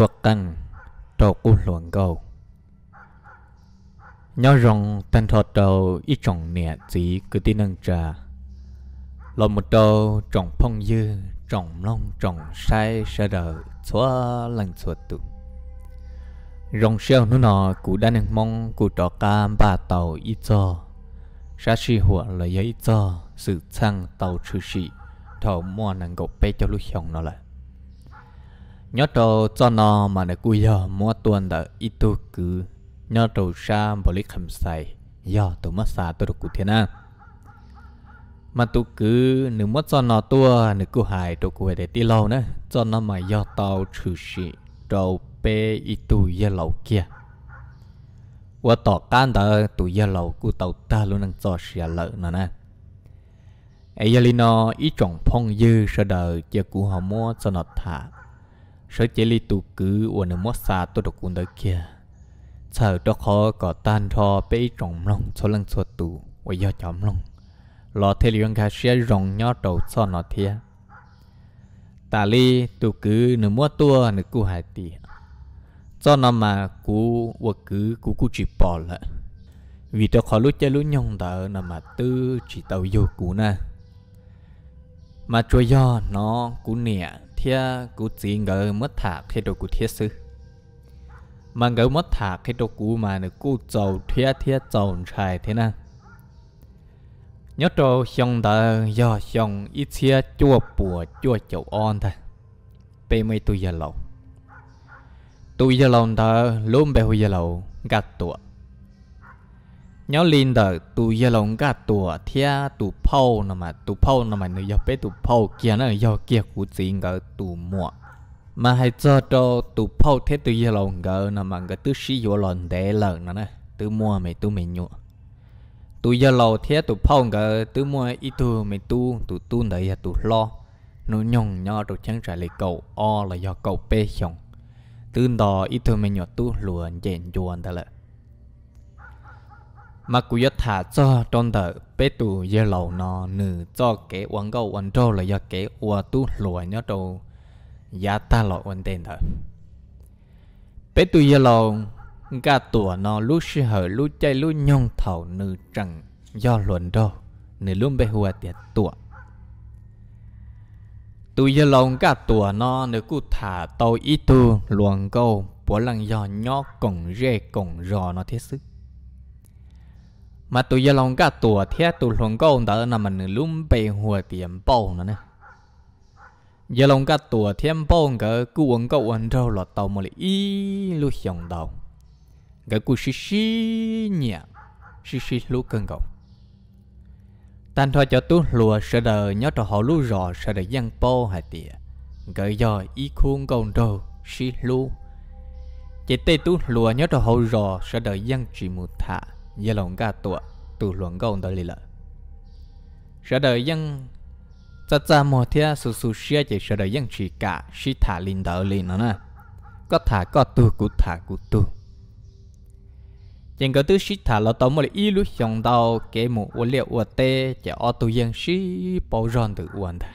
thuộc cần trò cú luận cầu nhớ rằng tên thọ trâu ít trọng nhẹ chỉ cứ tin nâng trà là một trâu trọng phong dư trọng long trọng sai sa đờ xóa lần xóa tụ rong xeo nó nọ cụ đã nâng mong cụ trọ cam ba tàu ít cho sa si hùa là giấy cho sự sang tàu trừ sĩ thầu mua nâng gộp bê cho lúc hồng nó lại nhớ trâu cho nó mà nó cú giờ mua tuần đã ít tu cứ nhớ trâu xa bỏ lý khẩm sai giờ tụi mất xa tôi được cụ thế nào mà tu cứ nếu mất cho nó tua nếu cứ hại tụi cứ về để ti lâu nữa cho nó mà do tao trừ sĩ trâu pe ít tu giờ lâu kia và tỏ can đó tụi giờ lâu cứ tàu ta luôn đang cho xia lợ nó nè ấy giờ nó ít chọn phong dư sơ đời giờ cụ họ mua cho nó thả sợ chế li tụ cứ uổng nó mất xa tôi đọc cuốn tới kia sợ cho khó có tan thò bế trọng lòng số lần số tu, và do chấm lòng lọ thế liên khá xe rồng nhỏ đầu so nó thia ta li tụ cứ nửa mua tua nửa cú hải tì cho nó mà cú và cứ cú cú chỉ bỏ lại vì cho khó lúc chơi lúc nhông đỡ nằm mà tư chỉ tàu vô cú na, mà cho do nó cú nè thia cụ chỉ ngờ mất thả khi đồ cú thiết sư mà ngờ mất thả khi đồ cụ mà nó cụ trầu thia thia trầu trai thế nào nhớ trâu xong ta do xong ít chia chua bùa chua châu on thôi bê mây tôi giờ lâu tôi giờ lâu tờ luôn bê hồi giờ lâu gạt tuổi nhau linh đờ tu giờ lòng cả tu thia tu phâu nó mà tu phâu nó mà nó giờ bé tu phâu kia nó giờ kia cũng chỉ ngờ tu mua mà hãy cho cho tu phâu thế tu giờ lòng ngờ nó mà ngờ tu sĩ vô lòng để lợn nó nè tu mua mày tu mày nhụa tu giờ lâu thế tu phâu ngờ tu mua ít tu mày tu tu tu đấy là tu lo nó nhong nhọ đồ chẳng trả lại cầu o là do cầu bê xong tu đò ít thôi mình nhỏ tu luồn chèn chuồn ta lại mà cú yết thả cho trong tờ bé tu dơ lầu nó nữ cho kế uống gâu uống trâu là do kế uống tu lùa nhớ trâu giá ta lọ uống tên thở bé tu dơ lầu cả tùa nó lúc sư hở lúc chạy lúc nhông thảo nữ trăng do luận trâu nữ luôn bé hùa tiệt tùa tu dơ lầu cả tùa nó nữ cú thả tàu ít tu luồng câu bố lăng do nhó cổng rê cổng rò nó thiết sức mà tụi giờ lòng cả tuổi thế tụi lòng có ông ta là mình lùm bề hùa tiền bao nữa nè giờ lòng cả tuổi thêm bao cái cú ông cậu ông đâu là tàu mà lại y lu xong đầu cái cú xí xí nhỉ xí xí lu cơn cậu tan thôi cho tú lùa sợ đờ nhớ cho họ lu rò sợ đờ giăng bao hay tìa cái giờ y khuôn cậu đâu xí lu chỉ tê tú lùa nhớ cho họ rò sợ đờ giăng chỉ một thả giờ lòng cả tuổi tù luồng gồng đó lì lợ sợ đời dân ta ta mò thia su su xia chỉ sợ đời dân chỉ cả xí thả linh đỡ lì nó nè có thả có tu cú thả cú tu chẳng có thứ xí thả là tao mà ý lúc dòng đầu kể một uốn liệu uốn tê chỉ o tu dân xí bảo ròn từ uốn ta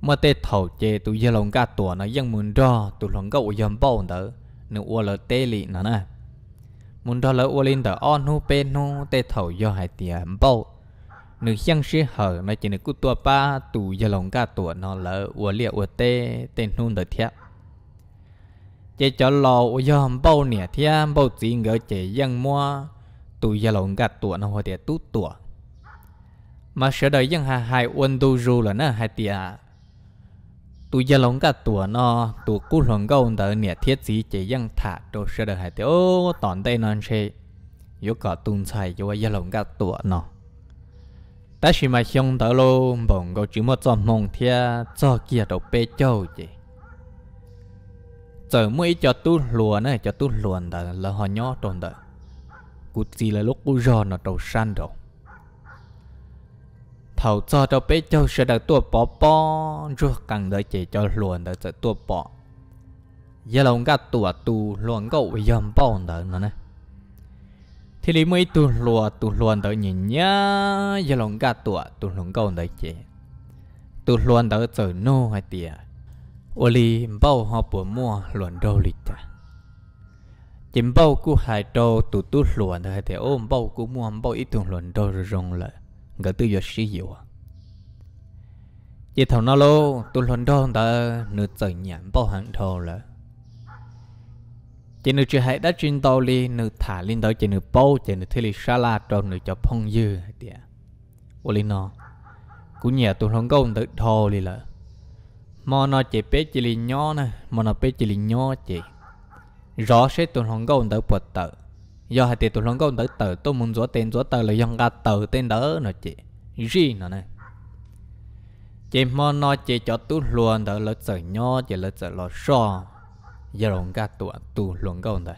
mà tê thầu chế tu giờ lòng cả tuổi nó dân muốn đo tu luồng gồng uốn bao đỡ nếu uốn lợt tê lì nó nè muốn đó là ô lên đó on hu bên hu tê thầu do hai tiền bao nữ xăng sĩ hở nó chỉ nữ tua ba tù giờ lòng cả tua nó lỡ ô liệt ô tê tên hu đó thiệt chế cho lò ô do bao nè thiệt bao gì ngỡ chế dân mua tù giờ lòng cả tua nó hồi tiệt tút tua, mà sợ đời dân hà hai uốn tu ru là nó hai tiền tụ gia long cả tụ nó tụ cú lông gâu đỡ nè thiết gì chỉ dân thả đồ sơ đỡ hai tiêu tòn tây non xe yếu cả tung xài cho gia long cả tụ nó ta chỉ mà xong đỡ lô bỗng có chỉ một dòng mông thia cho kia đồ bê châu chị giờ mới cho tu lùa này cho tu luồn đỡ là họ nhỏ tròn đỡ cú gì là lúc cú giòn nó đầu san rồi thầu cho đâu bé cho sẽ đặt tua bỏ bỏ rồi càng đợi chỉ cho luôn đợi cho tua bỏ giờ lòng cả tua tu luôn cậu dầm bỏ đợi nó này thì lý mới tu lùa tu luôn đợi nhìn nhá giờ lòng cả tua tu luôn cậu đợi chỉ tu luôn đợi chờ nô hay tiệt ô li bao họ bùa mua luôn đâu lịch ta chỉ bao cú hai đâu tu tu luôn đợi thì ôm bao cú mua bao ít tu luôn đâu rồi rong lại ngỡ tư giờ sĩ hiểu à chỉ thầu nó lô tôi luôn đó ta nửa trời nhảm bao hàng thô là chỉ nửa chuyện hãy đã chuyên tàu đi nửa thả lên đó chỉ nửa bao chỉ nửa thế li xa la trâu nửa cho phong dư tiệt ô linh nó cũng nhờ tôi không có tự thô li là mà nó chỉ bé chỉ li nhỏ nè mà nó bé chỉ li nhỏ chỉ rõ sẽ tôi không có tự bật tự do hai tiền tụi lông câu tới tờ tôi muốn rửa tên rửa tờ là dòng ga tờ tên đó nó chị gì nó này chị mò nó chị cho tôi luôn đó là sợ nho chị là sợ lo so giờ lòng ga tụi tu luôn câu rồi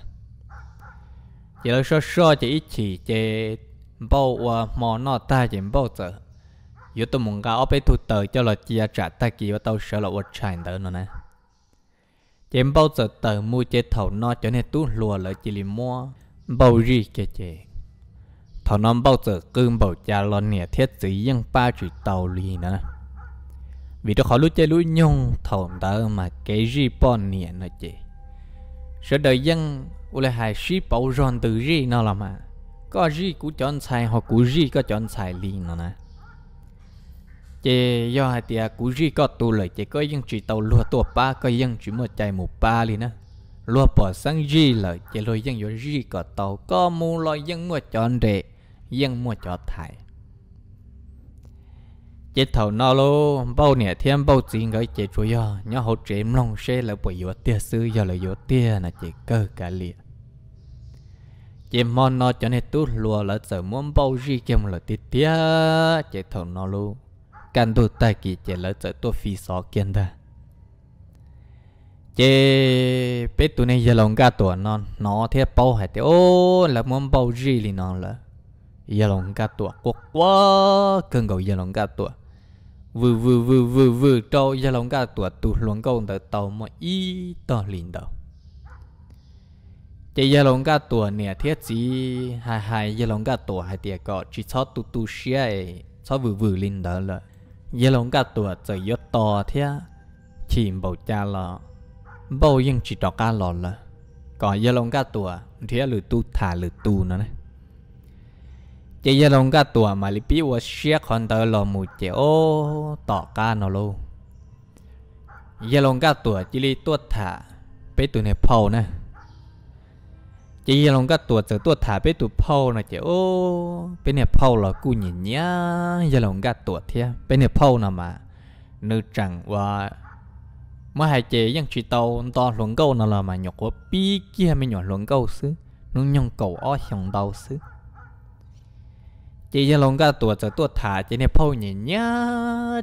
chị là so so chị ít chị chị bao à, mò nó ta chị bao giờ giờ tôi muốn ga ở bên thu tờ cho là chị trả ta kỳ và tao sợ là vật chạy đó nó này chị bao giờ tờ mua chị thầu nó cho nên tu lùa là chị liền mua bao ri chè chè thọ nó bao giờ cưng bảo cha lo nè thiết gì ยัง ba chỉ tàu lì nữa vì đó khó lúc chơi lúc nhung thòng đó mà cái gì bọn nè nó chè sợ đời dân u lại hài sĩ bảo ròn từ gì nó là mà có gì cũng chọn xài hoặc cũng gì có chọn xài lì nó nè chè do hai tia cũng gì có tu lời chè có dân chỉ tàu lúa tua ba có dân chỉ một chạy mù ba lì nữa lúa bỏ sang gì là chỉ lôi dân rồi gì có tàu có mu lôi dân mua chọn để, dân mua cho thải chế thầu nó lô bao nẻ thêm bao gì người chế chủ yo nhớ hỗ trợ long xe là bởi yếu tia sư do là yếu tia là chế cơ cả liệt chế mòn nó cho nên tu lùa là sợ muốn bao gì kia là tia tia chế thầu nó lô càng đồ tay kỳ chế là sợ tôi phi sọ kiên ta chế bé tụi này giờ lòng ga tuổi non nó thế bao hay thế ô là muốn bao gì thì nó là giờ lòng ga tuổi quá quá cần cầu giờ lòng ga tuổi vừa vừa vừa vừa vừa trâu giờ lòng ga tuổi tụt luôn câu tới tàu mà y tờ liền đầu chế giờ lòng ga tuổi nè thiết gì hai hai giờ lòng ga tuổi hai tiệt cọ chỉ cho tụt tụt xe cho vừa vừa liền đó là giờ lòng ga tuổi trời gió to thế chìm bầu cha lọ บยังจิตอกาหลอนละก่อนยาลงกาตัวเทียหรือตูถ่าหรือตูนะนะจะยาลงกาตัวมาลิปิวเชียคอนเตอร์ลมูเจโอต่อกานอโลยาลงกาตัวจิลีตัวถ่าไปตัวในเผานะจะีลงกาตัวเจอตัวถ่าเไปตัวเผานะเจโอเป็นเนี่ยเผาลรกูเนียยาลงกาตัวเทียเป็นเนี่ยเผานะมานึกจังว่า mà hai chị yang chỉ tàu to luận câu nó là mà nhọc của pi kia mới nhỏ luận câu xứ nó nhong cầu ó hồng đầu xứ chị cho lòng cả tuổi giờ tuổi thả chị này phô nhìn nhá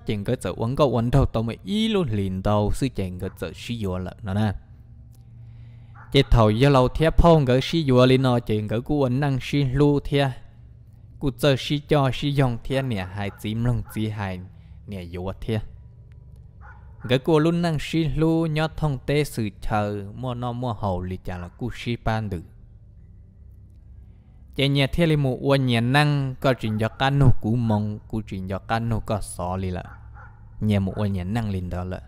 chuyện cái giờ uống câu uống đâu tàu mới y luôn liền đầu xứ chuyện cái giờ suy yếu lợn nó nè chị thầu giờ lâu thiệp phô cái suy yếu lên nó chuyện cái cú uống năng suy lu thiệp cú giờ suy cho suy dòng thiệp nè hai chim lông chỉ hai nè yếu thiệp cái cô luôn năng xí lu nhớ thông tế sự chờ mua no mua hầu lì chả là cú xí ban được chế nhà thế li mù uôn nhà năng có chuyện cho cano cú mong cú chuyện cho cano có sò lì là nhà mù uôn nhà năng liền đó là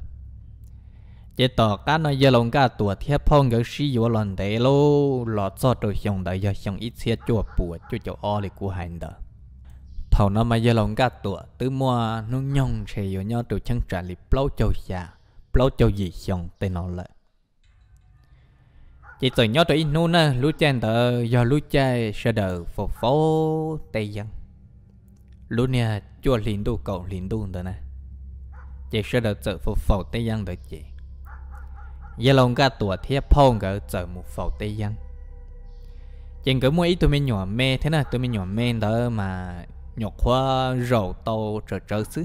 chế tỏ cano giờ lòng cả tuổi thiếp phong cái xí vô lần tê lô lọt cho tôi xong đợi giờ xong ít xe chùa bùa cho cho o lì cú hành đó thầu nó mà giờ lòng cả tuổi tứ mua nó nhong sẽ yêu nhau từ chân trả lì plau châu già plau châu gì xong tên nó lại chỉ tôi nhớ tới nô na lũ chen tờ do lũ chai sơ đờ phổ phố tây dân lũ nè chua liền đu cầu liền đu tờ nè chỉ sơ đờ chợ phổ phổ tây dân tờ chị giờ lòng cả tuổi thiếp phong gỡ chợ một phổ tây dân chỉ cứ mua ít tôi mình nhỏ mê thế nào tôi mình nhỏ mê tờ mà nhọc khoa rầu tàu trở trở xứ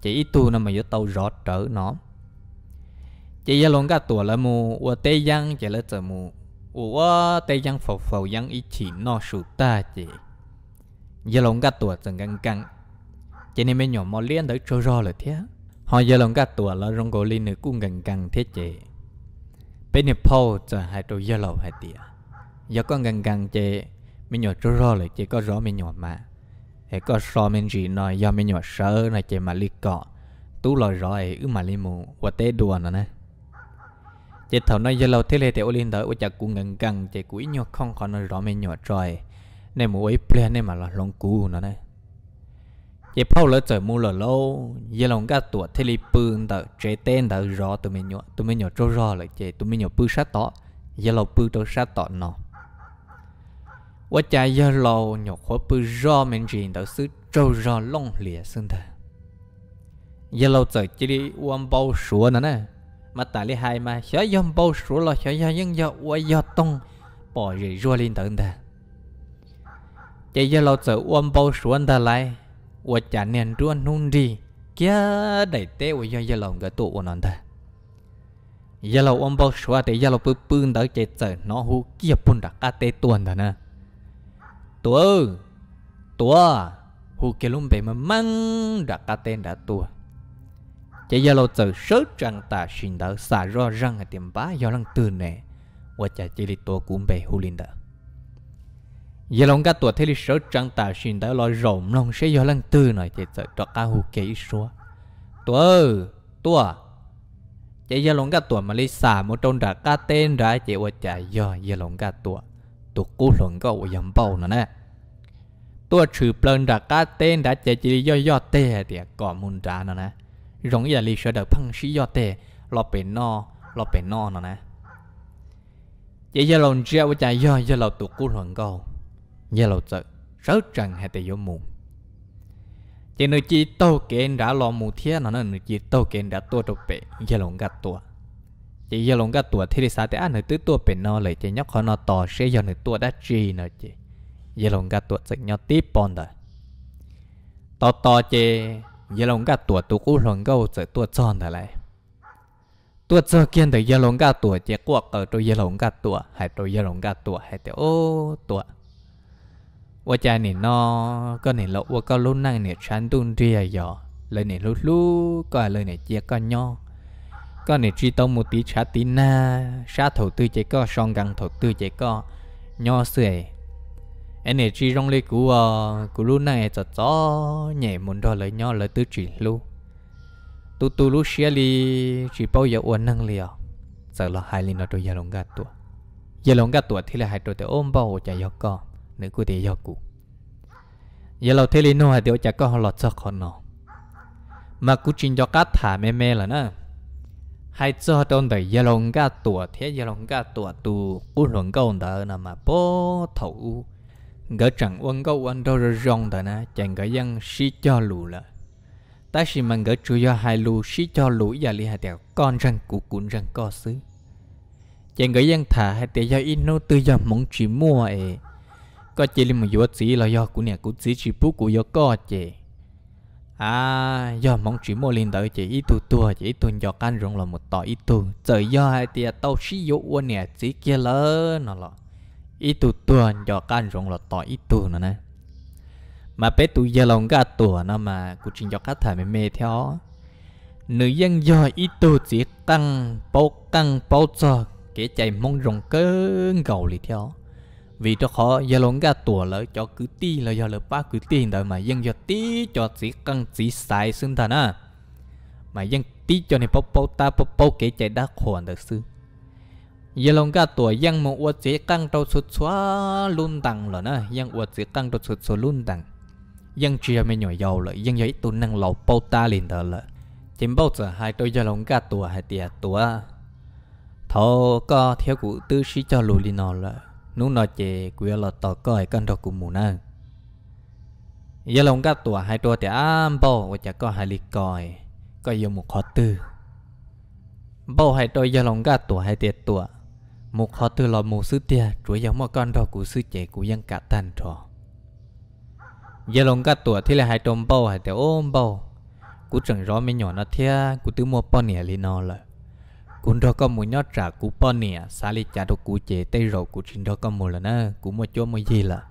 chỉ ít tu nằm mà yếu tàu rõ trở nó chỉ gia lông cả tuổi là mù và tây giang chỉ là trở mù và tây giang phầu phầu giang ít chỉ nó sụt ta chỉ gia lông cả tuổi chẳng căng căng chỉ nên mình nhỏ mò liên tới trôi ro là thế họ gia lông cả tuổi là rong cổ liên nữ cũng căng căng thế chỉ bên này pau trở hai trôi gia lầu hai tía giờ con căng căng chỉ mình nhỏ trôi ro là chỉ có rõ mình nhỏ mà hệ có so men gì nó do men nhỏ sợ này chỉ mà li cọ tú lời rồi ứ mà li mù và té đùa nữa nè chỉ thầu nói giờ lâu thế này thì olin tới ôi chả cũng ngần gần chỉ cúi nhọ không còn nói rõ men nhỏ trời nên mù ấy ple nên mà là lòng cú nữa nè chỉ phao lỡ trời mù lỡ lâu giờ lòng cả tuổi thế li pương tới chế tên tới rõ tụi men nhọ tụi men nhọ trâu rõ lại chỉ tụi men nhọ pư sát tọ giờ lâu pư trâu sát tọ nọ 我家一楼肉火不热门人都是周热弄烈生的。一楼走这里往包说呢呢，mà tại lý hai mà sẽ dùng bao số là sẽ dùng những giờ qua giờ tông bỏ rỉ rua lên tận chỉ giờ lâu chờ ôm bao số anh ta lại qua trả nền ruộng nung đi kia đẩy té qua giờ giờ lòng cái tụ của nó ta giờ lâu ôm bao số thì giờ lâu bự bự đó chỉ chờ nó hú kia bún đặc cá tê tuần ta nè tua tua hu kia lum bề mà mang đã cá tên đã tua chỉ giờ lâu từ sớt rằng ta xin đỡ xả rõ răng ở tiệm bá do lăng từ nè và chả chỉ đi tua cũng bề hu linh đỡ giờ lòng cá tua thế đi sớt rằng ta xin đỡ lo rộng lòng sẽ do lăng từ nè chỉ sợ cho cá hu kia ít xóa tua tua chỉ giờ lòng cá tua mà đi xả một trong đã cá tên đã chỉ và chả do giờ lòng cá tua ตัวกู้หลงก็ยังเบานะนะ ตัวชื่อเปลินดักกาเต้นดัเจจิริย่อยอเต้เดียก่อมุนจานะนะรงอย่าลีเสดพังช้ยอดเต้เราเป็นนอเราเป็นนอนะนะเยาเราเจ้าใจย่อยเยาเราตัวกู้หลงก็เยาเราจะเสิรจังให้แต่ยมุเจนุจีโตเกนดาลอมูเทียนนั่นจีโตเกนดาตัวตัวเปยเหลงกัดตัว chỉ do lòng cái tuổi thì sao thì anh tứ tuổi bên nó lại chỉ nhóc khó nó to sẽ giờ người tuổi đã chi nữa chị giờ lòng cái tuổi sẽ nhóc tiếp bọn đó to to chị giờ lòng cái tuổi tụ cũ lòng câu sẽ tuổi tròn thế này tuổi tròn kiên thì giờ lòng cái tuổi chỉ quạt ở tôi giờ lòng cái tuổi hay tôi giờ lòng cái tuổi hay tôi ô tuổi ว่าใจนี่นอก็นี่ละว่าก็ลุ้นนั่งเนี่ยชันตุ้นเรียยอเลยเนี่ยลุ้นก็เลยเนี่ยเจียก็ย่อ có nè chi tông một tí chả tí na sa thổ tư chế có song găng thổ tư chế có nho sưởi anh nè chi rong lê cú ờ cú lu này e cho cho nhẹ muốn đo lấy nho lấy tư chỉ lu tu tu lu xia li chỉ bao giờ uốn năng liờ sợ là hai li nó đôi giờ lồng gạt tuổi giờ lồng gạt tuổi thì là hai đôi tay ôm bao chả gió co nữ cô thì gió cụ giờ lâu thế li nó hai đứa chả co họ lọt sợ khó nó mà cú chín cho cá thả mê mê là nè hai cho tôn đời gia long ga tuổi thế gia long ga tuổi tu u luận câu đỡ là mà bố thủ gỡ chẳng uống câu uống đâu rồi rong đỡ na chẳng gỡ dân si cho lù là ta chỉ mình gỡ chú cho hai lù si cho lù giờ li hai tiểu con răng cụ cuốn răng co xứ chẳng gỡ dân thả hai tiểu do in nô tư do mong chỉ mua e, có chỉ li một vua chỉ là do của nhà của chỉ chỉ phú của do co chè à giờ mong chỉ mua linh tới chỉ ít tu tua chỉ ít tuần cho căn rong là một tỏ ít tu giờ giờ hai tia tao xí dụ uôn nè chỉ kia lớn nó là ít tu tua cho căn rong là tỏ ít tu nữa nè mà bé tu giờ lòng cả tu nó mà cũng trình cho các thầy mê mê theo nữ dân do ít tu chỉ tăng bao căng bao giờ cái chạy mong rong cơn gầu lì theo vì cho khó giờ lon ga tuổi lỡ cho cứ ti là giờ lỡ ba cứ ti đời mà dân giờ ti cho chỉ cần chỉ sai xưng thần à mà dân ti cho này bốc bốc ta bốc bốc kể chạy đa khoản đời sư giờ lon ga tuổi dân mong uất chỉ căng đầu sụt xóa luôn tặng rồi nè dân uất chỉ căng đầu sụt xóa luôn tặng dân chưa mấy nhỏ giàu lợi dân giấy tụi năng lầu bốc ta liền thở lợi chém bao giờ hai tôi giờ lon ga tuổi hai tia tuổi, thâu có theo cụ tư sĩ cho lùi nó lợi นุนอเจกวยลอต่อก้อยกันทกุมูนะยาลงกับตัวหาตัวแต่อ้ามโบว่าจะก็หายลิกอย ก็ยมุขอตื้โบ่หาตัวยาลงกับตัวหาเตียตัวมุขอตื้หลอมูซื้อเตียจุวยมอกันทกูซื้อเจกูยังกะตันทอยาลงกับตัวที่ละหตัวโบ่หายแต่โอ้มบกูจังร้อนไม่หย่อนนะเทียกูตื้อมัวป้อนเหนียลีนอเลย cũng đó có một nhót trả cú bò nè xa lì trả đồ cú chế tây rồi cú trình đó có một lần nè, cú một chỗ một gì là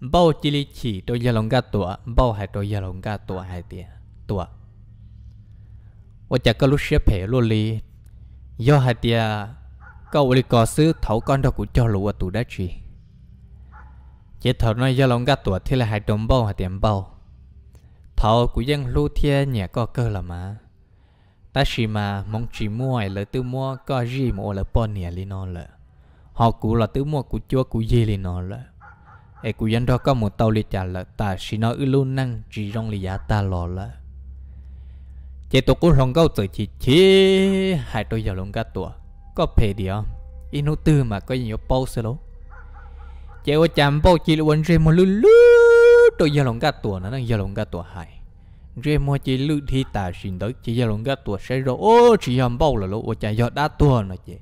bao chỉ lì chỉ đôi giờ lòng gà tủa bao hai đôi giờ lòng gà tủa hai tiền tủa và chả có lúc xếp hệ luôn lì do hai tia câu lì có sư thấu con đó cú cho lũ tụ đã chỉ chế thấu nói do lòng gà tủa thì là hai đồng bao hai tiền bao thấu cú dân lưu thiên nhà có cơ là mà ta chỉ mà mong chỉ mua là tự mua có gì mà là bọn nè li nó là họ cũ là tự mua cũ chua cũ gì li nó là ấy cũ dân đó có một tàu li trả là ta chỉ nó ư luôn năng chỉ rong li giá ta lò là chế tôi cũng không câu tới chỉ chỉ hai tôi giờ luôn cả tuổi có phê đi không inu tư mà có nhiều bao sơ lố chế ô chạm bao chỉ là quên riêng một lú lú tôi giờ lòng cả tuổi nó đang giờ lòng cả tuổi hai rồi mua chỉ lự thì ta xin tới chỉ giờ lòng các tuột sẽ rồi ô chỉ hầm bao là lỗ chạy giờ đã tuột nó chị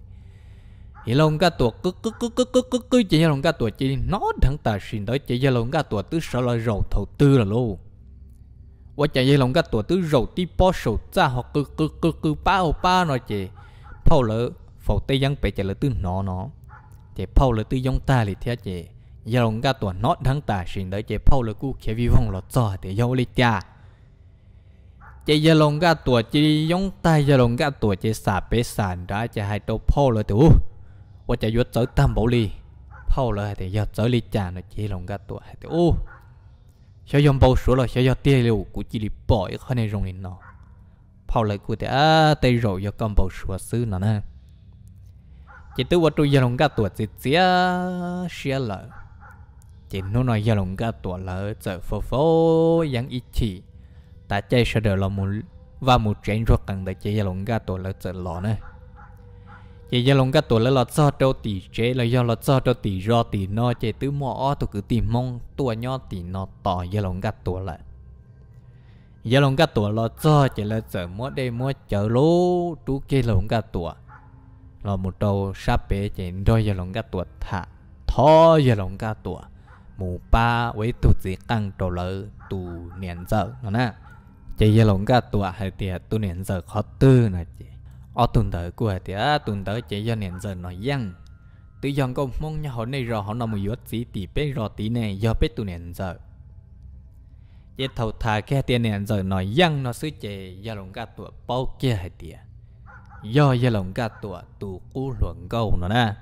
thì lòng các tuột cứ cứ cứ cứ cứ cứ cứ chỉ giờ lòng các tuột chỉ nó thằng ta xin tới chỉ giờ lòng các tuột tứ sợ là rầu thầu tư là lỗ ô chạy giờ lòng các tuột tứ rầu tí po sầu ra họ cứ cứ cứ cứ ba ô ba nó chị phao lỡ phao tây giang bể chạy lỡ tư nó nó chị phao lỡ tư giống ta thì thế chị giờ lòng các tuột nó thằng ta xin tới chị phao lỡ cứ kia vi vong là cho thì giàu lịch cha chế gia lông gà tuổi chế giống tay gia lông gà tuổi chế xả bế ra chế hai đầu phô rồi tủ và chế vượt tới tam bảo ly phô rồi thì giờ tới ly trà nó chế lông gà tuổi hai tủ sẽ dùng bao số là sẽ do tia liu của chỉ đi bỏ cái này rồng lên nó phô rồi của thì à tay rồi do cầm bao số xứ nó nè chỉ tới vật gia lông gà tuổi chỉ chia chia lợi chỉ nó nói gia lông gà tuổi là trở phô phô yang ít chỉ ta chơi sẽ được là một và một chuyện rất cần để chơi gia lòng gà tổ là tự lọ này chỉ gia lòng gà tổ là lọ cho đâu tỷ chế là do lọ cho đâu tỷ do tỷ nó chơi tứ mỏ tôi cứ tìm mong tua nho tỷ nó tỏ gia lòng gà tổ lại gia lòng gà tổ lọ cho chơi là sợ mua đây mua chợ lô chú kia lòng gà tổ là một đầu sáp bể chỉ đôi gia lòng gà tổ thả thò gia lòng gà tổ mù ba với tụ gì căng đầu lợ tụ niệm giờ nó nè chị giờ lồng cái tuổi hai tiệt tu niệm giờ khó tư nè chị ở tuần tới của tiệt tuần tới chị giờ niệm giờ nói dăng tự dọn công mong nhà họ này rồi họ nằm một chút gì tỷ bé rồi tí này do bé tu niệm giờ chị thầu thà cái tiệt niệm giờ nói dăng nó xứ chị giờ lồng cái tuổi bao kia hai tiệt do giờ lồng cái tuổi tù cú luận câu nó nè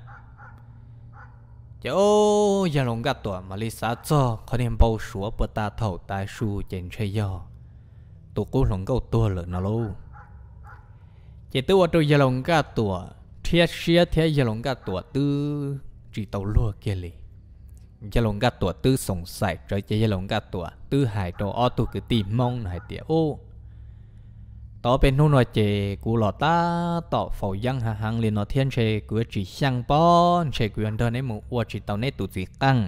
chỗ giờ lồng cái tuổi mà lisa cho có niệm bao số bữa ta thầu tai su chân chơi do ตัวกูหลงก็ตัวเลยนะลูกเจตัวตัวยาหลงก็ตัวเทียเชียเทียยาหลงก็ตัวตื้อจีตัวลัวเกลียาหลงก็ตัวตื้อสงสัยใจจยาหลงก็ตัวตื้อหายตัวอ้อตัวกืตีมองหายเตียโอ้ต่อเป็นหุ่นว่าเจกูหลอตาต่อฝ่ายังหางเลนอเทียนเชกูจีช่างป้อนเชกูอันเดอร์ในหมู่ว่าจีเตาในตุจีกัง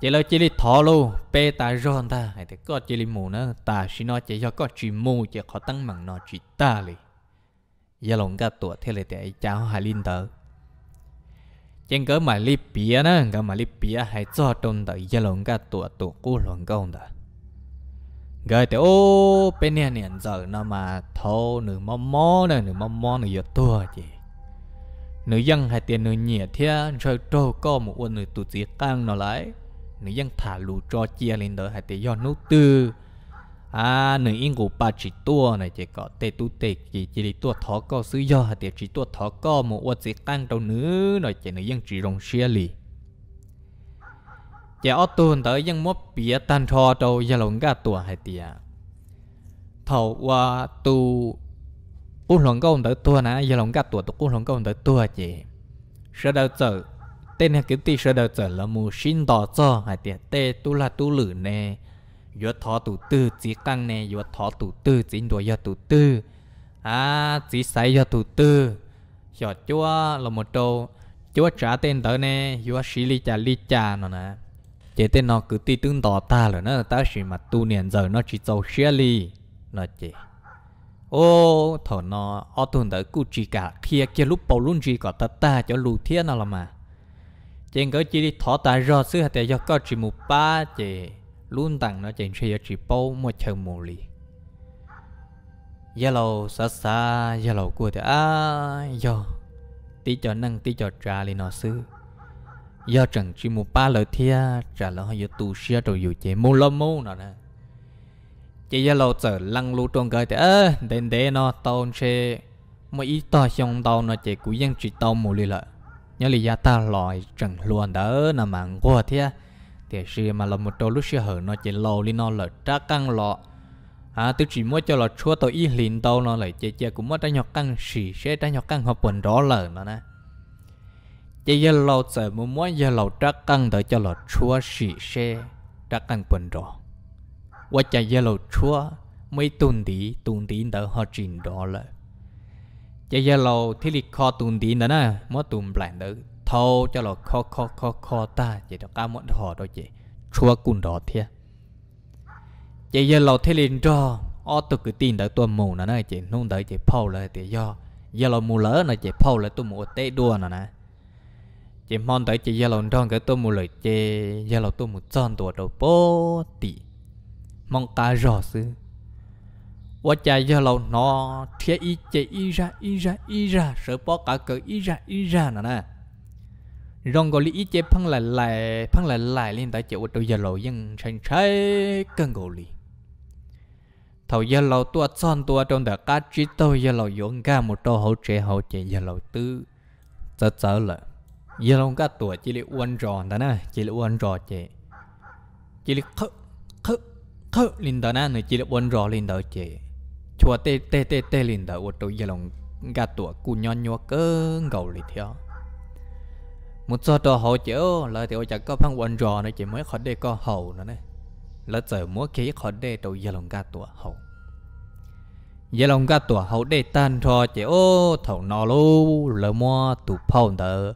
chỉ là chỉ là thọ luôn pe ta ròn ta hay thì có chỉ là mù nữa ta chỉ nói chỉ cho có chỉ mù chỉ khó tăng mặn nó chỉ ta li giờ lòng cả tuổi thế là để cháu hai linh tớ chẳng có mà li bia nữa cỡ mà li bia hay cho trong tớ giờ lòng cả tuổi tuổi cũ lòng công tớ gửi thì ô bên này nè giờ nó mà thâu nửa mò mò nè nửa mò mò nửa giờ tuổi chị nửa dân hay tiền nửa nhẹ thế rồi trâu có một quân nửa tụt gì căng nó lại nữ dân thả lù cho chia lên đỡ hay để do nấu tư à nữ yên ngủ ba chỉ tua này chỉ có tê tu tê chỉ chỉ đi tua thọ co xứ do hay để chỉ tua thọ co một ô chỉ tăng đầu nữ này chỉ nữ dân chỉ rồng xia lì chỉ ở tuần tới dân mốt bia tan thọ đâu gia lồng gà tua hay tiệt thầu qua tu cũng lồng câu tới tua nè gia lồng gà tua tu cũng lồng câu tới tua chỉ sẽ đầu chờ tên là kiếm tiền sơ đầu trở là mù xin đỏ cho hay tiền tê tu là tu lử nè yo thọ tụ tư chỉ tăng nè yo thọ tụ tư chỉ đùa yo tụ tư à chỉ sai yo tụ tư cho chúa là một trâu chúa trả tên đó nè chúa xí li cha li cha nó nè chế tên nó cứ ti tương đỏ ta rồi nó ta chỉ mà tu niệm giờ nó chỉ dầu xia li nó chế ô thọ nó ở tuần tới cụ chỉ cả kia kia lúc bầu luôn chỉ có ta ta cho lù thiên nó là mà chuyện có chỉ đi thọ tại rồi xứ hạt giờ có chỉ một ba chè luôn tặng nó chuyện sẽ chỉ bao một chồng mù lì lâu xa xa giờ lâu của thì à giờ tí cho năng tí cho trả lên nó xứ giờ chẳng chỉ một ba lời thia trả lời hơi tu sửa rồi dù chè mô lo mô nó nè chỉ giờ lâu chờ lăng lu trong cái thì ơ đến đấy nó tao sẽ mà ít tao xong tao nó chỉ cũng vẫn chỉ tao mù lì lại nhớ lý do ta loại trần luôn đó là mạng qua thế thì khi mà là một đôi lúc sẽ hở nó chỉ lâu đi nó là trá căng lọ à tôi chỉ muốn cho là chúa tôi ý liền tao nó lại chơi chơi cũng mất trái nhọc căng xì sẽ trái nhọc căng hợp quần rõ lời nó nè chỉ giờ lâu sợ muốn muốn giờ lâu trá căng đợi cho là chúa xì sẽ trá căng quần rõ qua chạy giờ lâu chúa mấy tuần tí tuần tí đỡ họ trình đó lời giờ giờ lo thì lịch kho tùn đi nữa nè mất tùn lại nữa thâu cho lo kho kho kho kho ta chỉ cho cá mất thò đó chị chua cùn đó thế giờ giờ lo thì lịch cho ô tôi cứ tin đợi tuần mù nữa nè chị nung đợi chị phâu lại thì do giờ lo mù lỡ nè chị phâu lại tuần mù tê đua nè nè chị mong tới chị giờ lo trong cái tuần mù lời chị giờ lo tuần mù chọn tuổi đầu bố tỷ mong cá rõ xứ giờ 我家要老 nó thế ý chế ý ra ý ra ý ra sợ bỏ cả cỡ ý ra ý ra nè nè rong gọi lý ý chế phăng lại lại phăng lại lại lên tại chỗ tôi giờ lâu dân thành trái cần gọi lý thầu giờ lâu tua son tua trong đợt cá chỉ tôi giờ lâu dọn ga một tô hậu chế hậu chế giờ lâu tư sợ sợ là giờ lâu cá tua chỉ là uốn tròn đó nè chỉ là uốn tròn chế chỉ là khứ khứ khứ lên đó nè chỉ là uốn tròn lên đó chế chùa tê tê tê tê liền đã ô tô giờ lòng gà tuổi cù nho nho cơ ngầu lì theo một số trò hậu chéo là thì chắc có phăng quần rò nữa chỉ mới khỏi đây có hậu nữa này là giờ mua khí khỏi đây tàu giờ lòng gà tuổi hậu giờ lòng gà tuổi hậu đây tan trò ô thầu nọ lô lỡ mua tụ phong tờ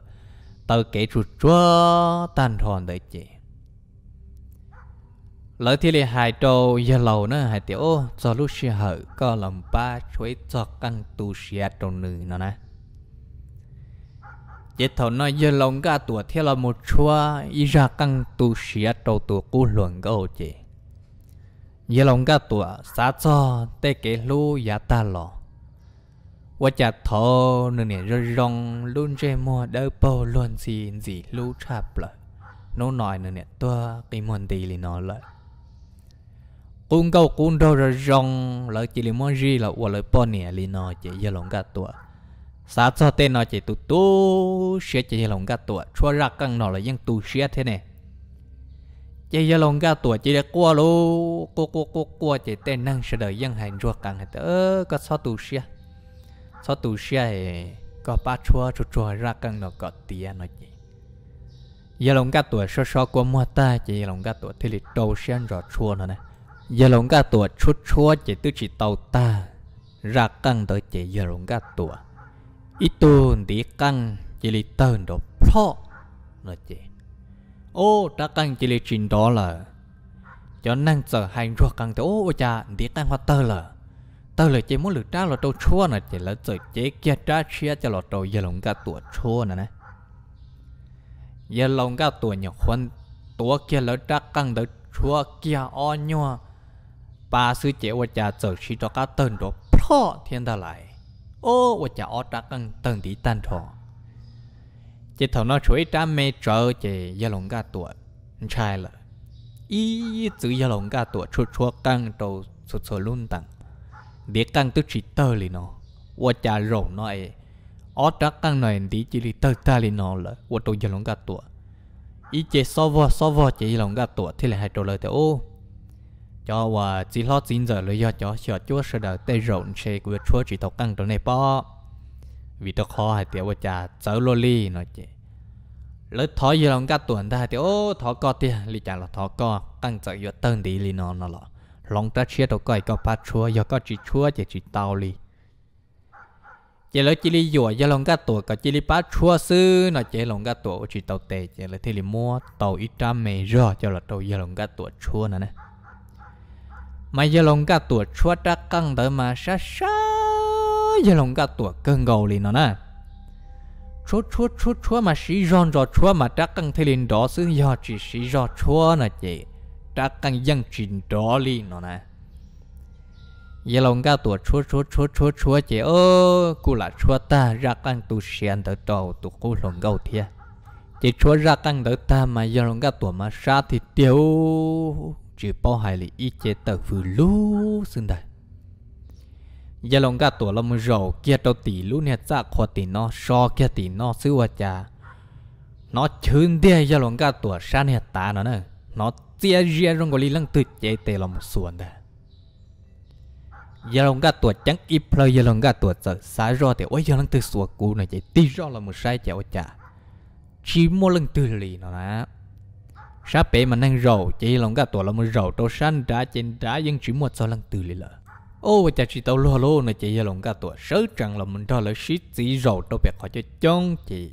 tờ kế chuột chúa tan tròn đấy chị lợi thì là hai trâu giờ lâu nữa hai tiểu cho lúc xe hở có làm ba chuối cho căn tu xe trâu nữ nó nè chế thầu nó giờ lòng cả tuổi theo là một chua y ra căn tu xe trâu tuổi cú luận gấu chế, giờ lòng cả tuổi xa cho tê kế lu giá ta lò và chả thọ nửa nè rồi rong luôn chơi mua đỡ bao luôn gì gì lu chạp lại nó nói nửa nè tua cái món gì nó lại cung câu cung đâu rồi rong lỡ chỉ là món gì là ủa lỡ bò nè li nó chỉ giờ lòng cả tuổi sa cho tên nó chỉ tu tu sẽ chỉ giờ lòng cả tuổi chua ra căng nó là dân tu sẽ thế này chỉ giờ lòng cả tuổi chỉ là qua lô cô cô cô qua chỉ tên năng sẽ đợi dân hành ruột càng hết ơ có sao tu sẽ sao tu sẽ thì có ba chua chua chua ra căng nó có tiền nó chỉ giờ lòng cả tuổi so so qua mua ta chỉ giờ lòng cả tuổi thì lịch đầu sen rõ chua nó này giờ lồng gà tua chút chúa chỉ tư chỉ tàu ta ra căng tới chỉ giờ lồng gà tua ít tuôn tí căng chỉ lì tơn đồ pho nói chỉ ô ta căng chỉ lì chín đó là cho năng sợ hành ruột căng tới ô cha tí căng hoa tơ là tơ là chỉ muốn lượt ra là tàu chúa nói chỉ là sợ chế kia trá chia cho là tàu giờ lồng gà tua chúa nè nè giờ lồng gà tua nhiều khoan tua kia là ra căng tới chúa kia o nhua ba sư chế và cha trở sĩ to các tên đó pro thiên ta lại ô và cha ở đã cần tên tí tan thọ chế thầu nó chuối cha mê trở chế gia long cả tuổi trai là ý chữ gia long cả tuổi chua chua căng đầu sụt sụt luôn tặng để căng tức chỉ tơ lì nó và cha rổ nó ấy ở đã căng này tí chỉ lì tơ ta lì nó là và tôi gia long cả tuổi ý chế so vò so vò chế gia lòng cả tuổi thì lại hai trò lời thế ô cho và chỉ lo chín giờ lấy cho cho chúa sẽ đợi tay rộn xe của chúa chỉ tàu căng trong này bó vì tôi khó hay tiểu và cha cháu lô ly nói chị lấy thó gì lòng cả tuần ta hay tiểu ô thọ co tia lì chả là thọ co căng cháu yếu tân đi lì nó nó lọ lòng ta chia tàu coi có ba chúa do có chỉ chúa chỉ chỉ tao lì chỉ lấy chỉ lì dùa do lòng cả tuổi có chỉ lì ba chúa sư nó chỉ lòng cả tuổi chỉ tàu tệ chỉ lấy thì lì mua tàu ít trăm mè rồi cho là tàu do lòng cả tuổi chúa nè nè mà giờ lòng cả tuổi chúa ta căng tới mà sa sa giờ lòng cả tuổi cơn gầu liền nó nè chúa chúa chúa chúa mà sĩ ròn rò chúa mà trắc căng thế liền đó xứ do chỉ sĩ rò chúa nè chị trắc căng dân trình đó liền nó nè giờ lòng cả tuổi chúa chúa chúa chúa chúa chị ơ cô là chúa ta ra căng tu xiên tới trầu tu cô lòng gầu thiệt chị chúa ra căng tới ta mà giờ lòng cả tuổi mà sa thì tiêu chỉ bao hai lì ít chế tờ phù lú xin đời giờ lòng gà tổ lòng rầu kia đâu tỷ lú nè cha dạ khó tỷ nó so kia tỷ nó xíu hoa cha nó chơn đe giờ lòng gà tổ sa nè ta nó nè nó chia riêng trong cái lý lăng tự chế tề lòng xuống đời giờ lòng gà tổ chẳng ít lời giờ lòng gà tổ sợ xa rồi thì ôi giờ lăng tự xuống cú này chạy tí rồi là một sai chả cha chỉ mua lăng tự lì nó nè sa bé mà năng rầu chỉ lòng cả tuổi là mà rầu tàu san đã trên đã dân chỉ một sau lần từ lì lợ ô và cha chỉ tàu lo lo này chỉ lòng cả tuổi sớ chẳng là mình cho là xí chỉ rầu tàu bé khỏi cho chong chỉ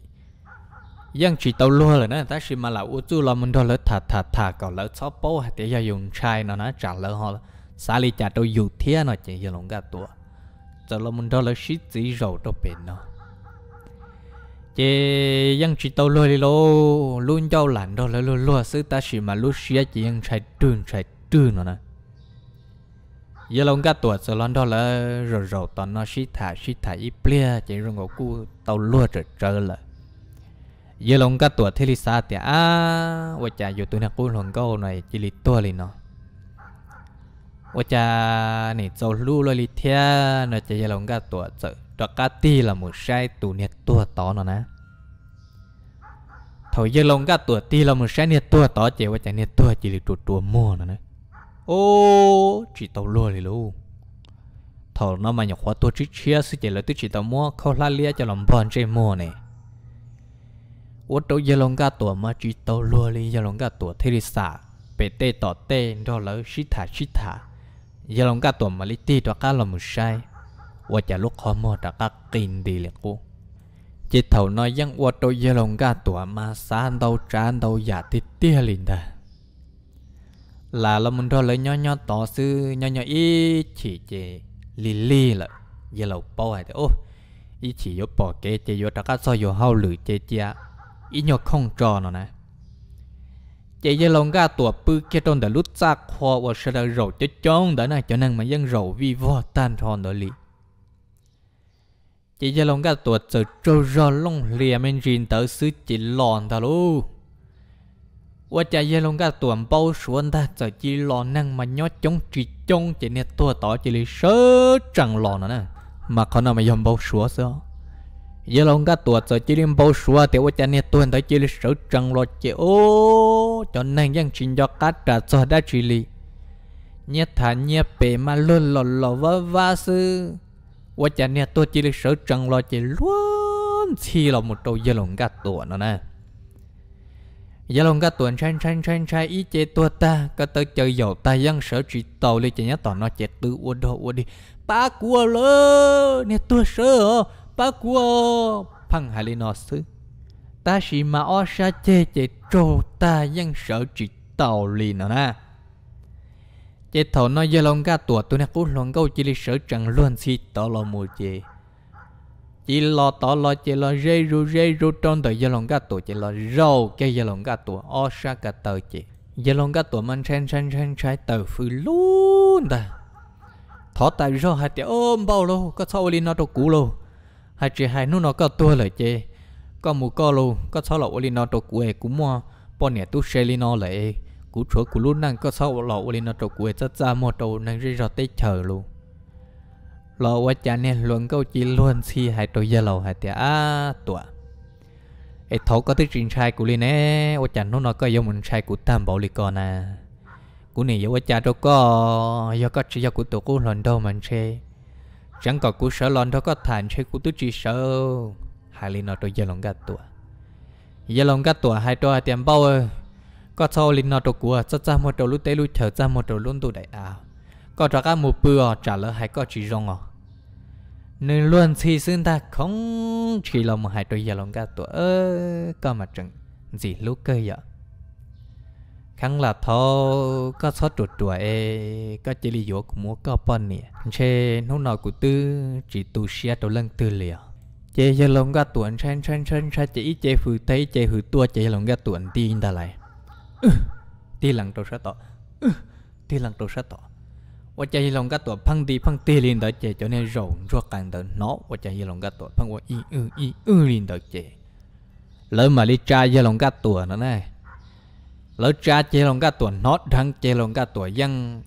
dân chỉ tàu lo là nó ta xí mà là ô chú là mình cho là thà thà thà còn lỡ xóa bố hay để dùng chai nó nó trả lời họ xa lì cha tàu dù thế nó chỉ lòng cả tuổi tàu là mình cho là xí chỉ rầu tàu bé nó chị dân chị tàu lôi lô luôn cho lạnh rồi lôi lôi lôi sư ta chỉ mà lúc xia chỉ dân chạy trường chạy trường nữa nè giờ lòng cá tuột rồi lần đó là rồi rồi tao nó xí thả xí thả ít plia chị rồi ngủ cu tàu lôi trở trở là giờ lòng cá tuột thế li sa thì à vợ cha dù tụi nó cu lòng câu này chỉ li tua li nó vợ cha này tàu lôi lôi li thia nó chỉ giờ lòng cá tuột rồi cá Rakati là một sai tù nhiệt tua tỏ nó nè Thầu dây lông cả tua ti là một sai nhiệt tua tỏ chế và chạy nhiệt tua chỉ được tua tua mua nó nè Ô chỉ tàu lùa lì lù Thầu nó mà nhọc hóa tua chỉ chia sư chế là tư chỉ tàu mua Khâu la lia cho lòng bọn chế mua nè Ủa tàu dây lông cả tua mà chỉ tàu lùa lì dây lông cả tua thế đi xả Bê tê tỏ tê đó thả sĩ thả Dây lông cả tua mà lì tì đó cả là một sai ว่าจะลุกคอมอตะกักกินดีเลยกูจิตเถาน้อยยังอวดตัวเยลงกาตัวมาซานเตาจานเตาหยาติเตี้ยลินดาลาละมุนทอเลยย่อยๆต่อซื้อย่อยๆอีฉีเจลิลลี่ละเยลปอยแต่โอ้อีฉียปอเกเจยตะกัซอยเฮาหรือเจเจียอีหยกคงจอเนาะนะเจยลงกาตัวปื้อเกตอนแต่ลุดซากคอว่าเสดเราจะจ้องแต่น่าจะนั่งมายังเราวีวอตันทอนเดลี chỉ cho lòng cả tuột giờ trâu rò lòng lìa mình rìn tới xứ chỉ lòn ta lu và cha giờ lòng cả tuột bao xuống ta giờ chỉ lòn năng mà nhót chống chỉ chống chỉ nè tua tỏ chỉ lì sớ trăng lòn nè, mà còn nào mà dòm bao xuống sao giờ lòng cả tuột giờ chỉ đem bao xuống thì và cha nè tuột tới chỉ lì sớ trăng lọt chỉ ô cho nên dân trình cho cá trả cho đã chỉ lì nhét thả nhét bể mà luôn lọt lọt vá vá sư 我今年多几的手整了几乱七了，木头一龙个多呢呢。一龙个多穿穿穿穿一节多大，个都就有大样手指头里，今年到那节都我都我的八过了，你多手八过，胖还里那是。ta chỉ mà ở xa chê chê trâu ta dân sợ chỉ tàu lì nữa nè chế thổ nói giờ lòng ga tuột tôi nè cú lòng câu chỉ lịch sử chẳng luôn si tỏ lo mùa chế chỉ lo tỏ lo chế lo rê ru rê ru trong đời giờ lòng ga tuổi chế lo râu cái giờ lòng ga tuột o sa cả tờ chế giờ lòng ga tuột mang sen sen sen trái tờ phứ luôn ta thỏ tại râu hai trẻ ôm bao lâu có sau đi nó đâu cú lô hai chị hai nó nó có tua lời chế có mù co lô có sau lậu đi nó đâu cú ấy cú mua bọn nè tu xe đi nó lại cú chúa cú lúc năng có sao lộ lên nó trâu quê rất ra một trâu năng ri rồi tê chờ luôn lộ qua cha nên luôn câu chỉ luôn xì hai trâu giờ lâu hai tia à tụa ê thấu có tới trình sai của lên nè ô cha nó nó có giống mình sai của tam bảo liền con à cú này giống cha đâu có do có chỉ do của tụi cú lần đâu mình chơi chẳng có cú sợ lần đâu có thành chơi cú tôi chỉ sợ hai lên nó trâu giờ lòng gạt tụa giờ lòng gạt tụa hai trâu hai tiệm bao ơi ก็โซลินนอตกัวจะจะหมดลุเตลุเถอจะหมดลุนตัวได้อาก็จะก้ามูปือจะเลให้ก็จีรงอ่ะนึ่งล้วนที่ซึ่งตาของจีลมหายตัวยาลงกาตัวเออก็มาจังจีลูกเกยอ่ะครั้งละท้อก็ซอดจุดตัวเอก็จีริโยกมัวก็ป้อนเนี่ยเชนุ่นนอกูตื้อจีตูเชียตัวเรื่องตื้อเลยอ่ะ chế cho lòng ga tuần chen chen chen chen chế ít chế phụ thấy chế phụ tua chế lòng ga tuần tin ta lại tilang tàu sát tỏ tilang tàu sát tỏ và chạy lòng các tổ phăng đi phăng tê lên đó chạy cho nên rộng ruột càng đó nó và chạy lòng các tổ phăng qua y ư y ư lên đó chạy lỡ mà đi tra chạy lòng các tổ nó này lỡ cha chạy lòng các tổ nó đang chạy lòng các tổ dân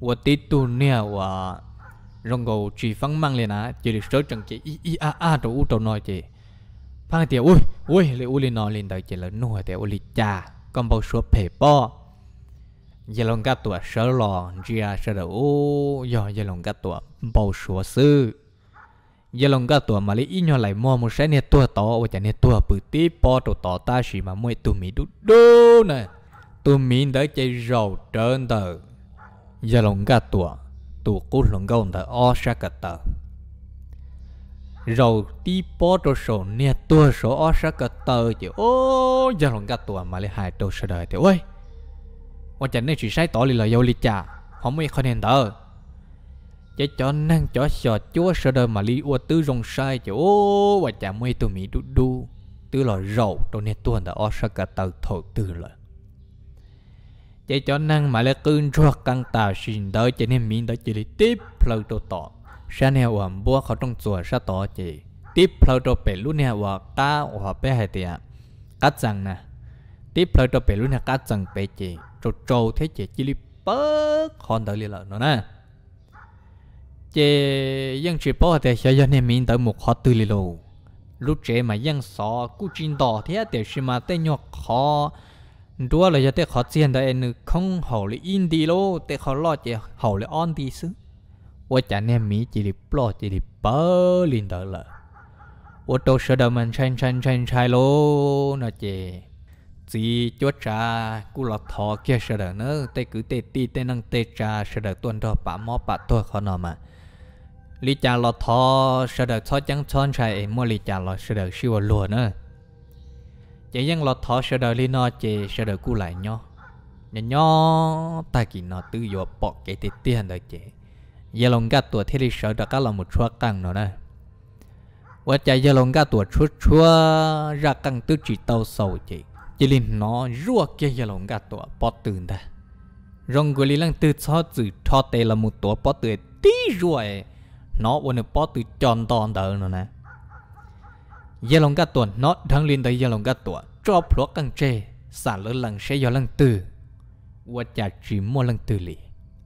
và tí tu nè và rong gầu chỉ phăng mang lên á chỉ được sớ chẳng chạy y y a a tổ u nói chạy phăng thì ui ui lấy u lên nó lên đó chạy lỡ nô thì u cha con bao số phê bo giờ lòng cá tuổi sợ lò ria sợ đầu ô giờ giờ lòng cá tuổi bao số sư giờ lòng cá tuổi mà lấy ít nhau lại mò, một số nét tuổi to và chả nét tuổi bự tí bo tổ to ta chỉ mà mua tụi mỹ đút đô nè tụi mỹ đã chơi rầu trơn tờ giờ lòng cá tuổi tụi cút lòng gông tờ o sa cả tờ rồi ti po đồ số nè tua số ở sa cái tờ chứ ô giờ lòng gạt tua mà lấy hai đồ sa đời thì ôi quan trọng nên chỉ sai tỏ lì là dâu lì chả không mấy con hiện tờ chỉ cho năng cho sợ chúa sợ đời mà li ua tư rong sai chứ ô và chả mấy tụi mỹ đu đu tư là rậu trâu nè tua đã ở sa cái tờ thổ tư rồi chỉ cho năng mà lấy cưng cho căng tà xin đời cho nên mình đã chỉ đi tiếp lâu đồ tọt sa nè wa bua khó trong chùa sa tỏ chỉ tiếp lâu cho bể lúc hòa bé hay tiệt cá chẳng nè tiếp lâu cho bể lúc nè cá chẳng thế chỉ chỉ li bớt hòn đợi li lợn nữa chế dân chỉ bảo thì sẽ dân em mình tới một khó tư li lù chế mà dân sợ cú thế thì sẽ mà tới khó đua là giờ tới khó tiền đấy không hậu lý đi lô tới khó lo chế hậu lý on đi xứ 我家那米几里包几里包领导了，我都晓得们拆拆拆拆喽，那姐，只脚查古老头 kia 晓得呢，得 cứ 得 đi 得 năng 得查晓得 tuần đó bà mò bà tôi khó nào mà. Lý cha lọ thọ sợ đợt xóa trắng xóa chạy mua lý cha lọ sợ đợt siêu lùa nữa chỉ dân lọ thọ sợ đợt lý nó chỉ sợ đợt cú lại nhau nhỏ nhỏ ta kỳ nó tự do cái tiền tiền đợt chỉ giờ lòng gà tuổi thế thì sợ ra cá là một chua căng nó đây và chạy giờ lòng gà tuổi chua chua ra căng tứ chỉ tàu sầu chị chỉ linh nó rua kia giờ lòng gà tuổi bỏ tường ta rồng người linh lăng tư cho từ cho tê là một tuổi bỏ tường tí rua nó vẫn bỏ từ tròn tròn đỡ nó nè giờ lòng gà tuổi nó đang lên tới giờ lòng gà tuổi cho phước căng chê xả lỡ lăng sẽ giờ lăng tư và chạy chỉ mua lăng tư lì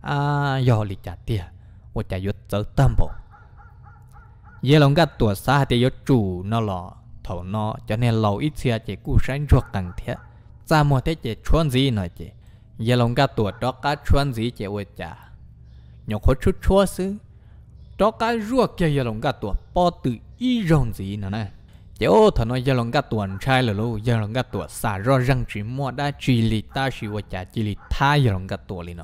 à giờ lì chả tiền 我家有走淡薄。ye lòng gà tuổi xa thì có chủ nó lọ thầu nó cho nên lâu ít xe chỉ cú sáng chuột cần thiết ra mua thế chỉ chuan gì nói chỉ ye lòng gà tuổi đó cá chuan gì chỉ ôi chả nhọc khó chút chua xứ đó cá ruột kia ye lòng gà tuổi bỏ từ y gì nữa nè chỉ ô nó ye lòng gà tuổi trai là lâu ye lòng gà tuổi xả rõ răng chỉ mua đã chỉ lì ta chỉ ôi chả chỉ lì tha ye lòng gà tuổi lì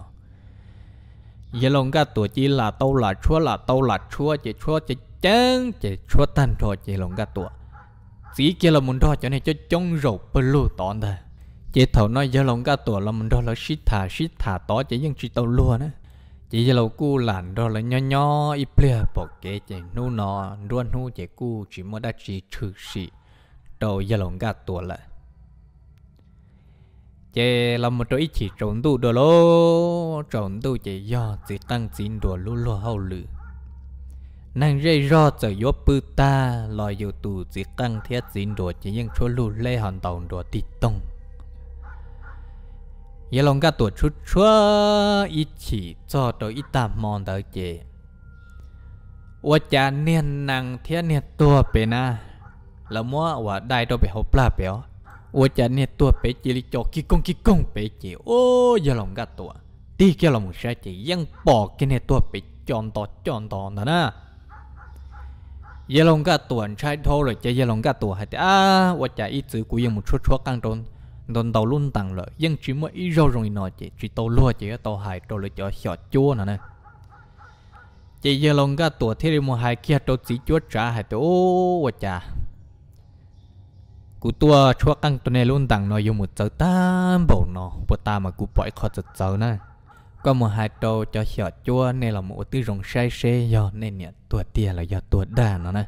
giờ lòng cả tuổi chỉ là tâu là chúa là tâu là chúa chỉ chúa chỉ chán chỉ chúa tan rồi chỉ lòng cả tuổi chỉ kia là muốn đó cho nên cho chống rổ bơ lù tòn thôi chỉ thầu nói giờ lòng cả tuổi là muốn đó là shit thả shit thả tỏ chỉ những chỉ tâu luôn á chỉ giờ lâu cu làn đó là nhỏ nhỏ ít plea bỏ kế chỉ nu nọ luôn nu chỉ cu chỉ mới đã chỉ trừ sĩ đầu giờ lòng cả tuổi lại จเรามาตัวอิจิจงตู้ดอลจงตู้เจย่าจิตั้งจินดัวลุล่อเฮาลือนั่งเร่รอจะยบปืตาลอยอยู่ตู้จิตั้งเทียจินดัวจะยังชั่วลุเล่หันตองดัวติดตงยังลงกับตัวชุดชั่วอิจิจอดอิตามองเดอเจว่าจะเนียนนางเทียเนียตัวเป็นนะแล้วมั่วว่าได้ตัวไปหอบปลาเปียว我家呢多白鸡里叫鸡公鸡公白鸡，哦，要龙个多，第个龙啥鸡，养宝给呢多白讲到讲到的呢。要龙个多，拆头了，这要龙个多还得啊，我家一直古用木戳戳干中。đồn tàu à, luôn tặng lợi nhưng chỉ mới ít rau rồi nói chỉ chỉ tàu lúa chỉ tàu hải tàu lúa cho sọ chua nè nè chỉ giờ lòng cả tuổi thế đi mua hải kia tàu chỉ chua trả hải tàu ô chà cú tua chua căng tuần này luôn đằng nó dùng một chữ tam bổ nó bộ ta mà cú bỏi khó chữ chữ nè có một hai tô cho sợ chua nên là một tư rồng sai xe do nên nhẹ tua tia là do tua đà nó nè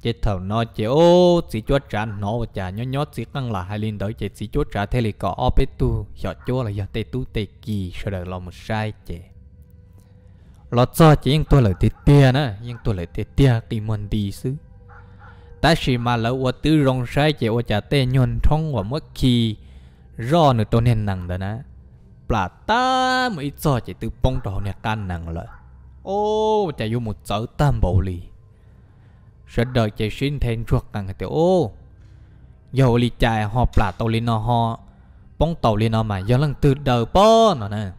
chế thầu nó chế ô chỉ chua trả nó trả nhó nhó chỉ căng là hai liên tới chế chỉ chua trả thế là có op tu sợ chua là do tê tu tê kỳ sau đó là một sai chế lo cho chỉ những tôi lời tê tia nè những tôi lời tê tia kỳ mòn đi xứ ta chỉ mà lỡ ô tư rong sai chỉ ô chả tê nhon thong và mất kỳ, do nữa tôi nên nặng đó nè bà ta mới cho chỉ từ bông đồ này can nặng lợi ô chả yêu một chở tam bộ lì sẽ đợi chỉ xin thêm chuột càng thì ô dầu lì chạy họ bà tàu lì nó họ bông tàu lì nó mà do lần từ đời bó nó nè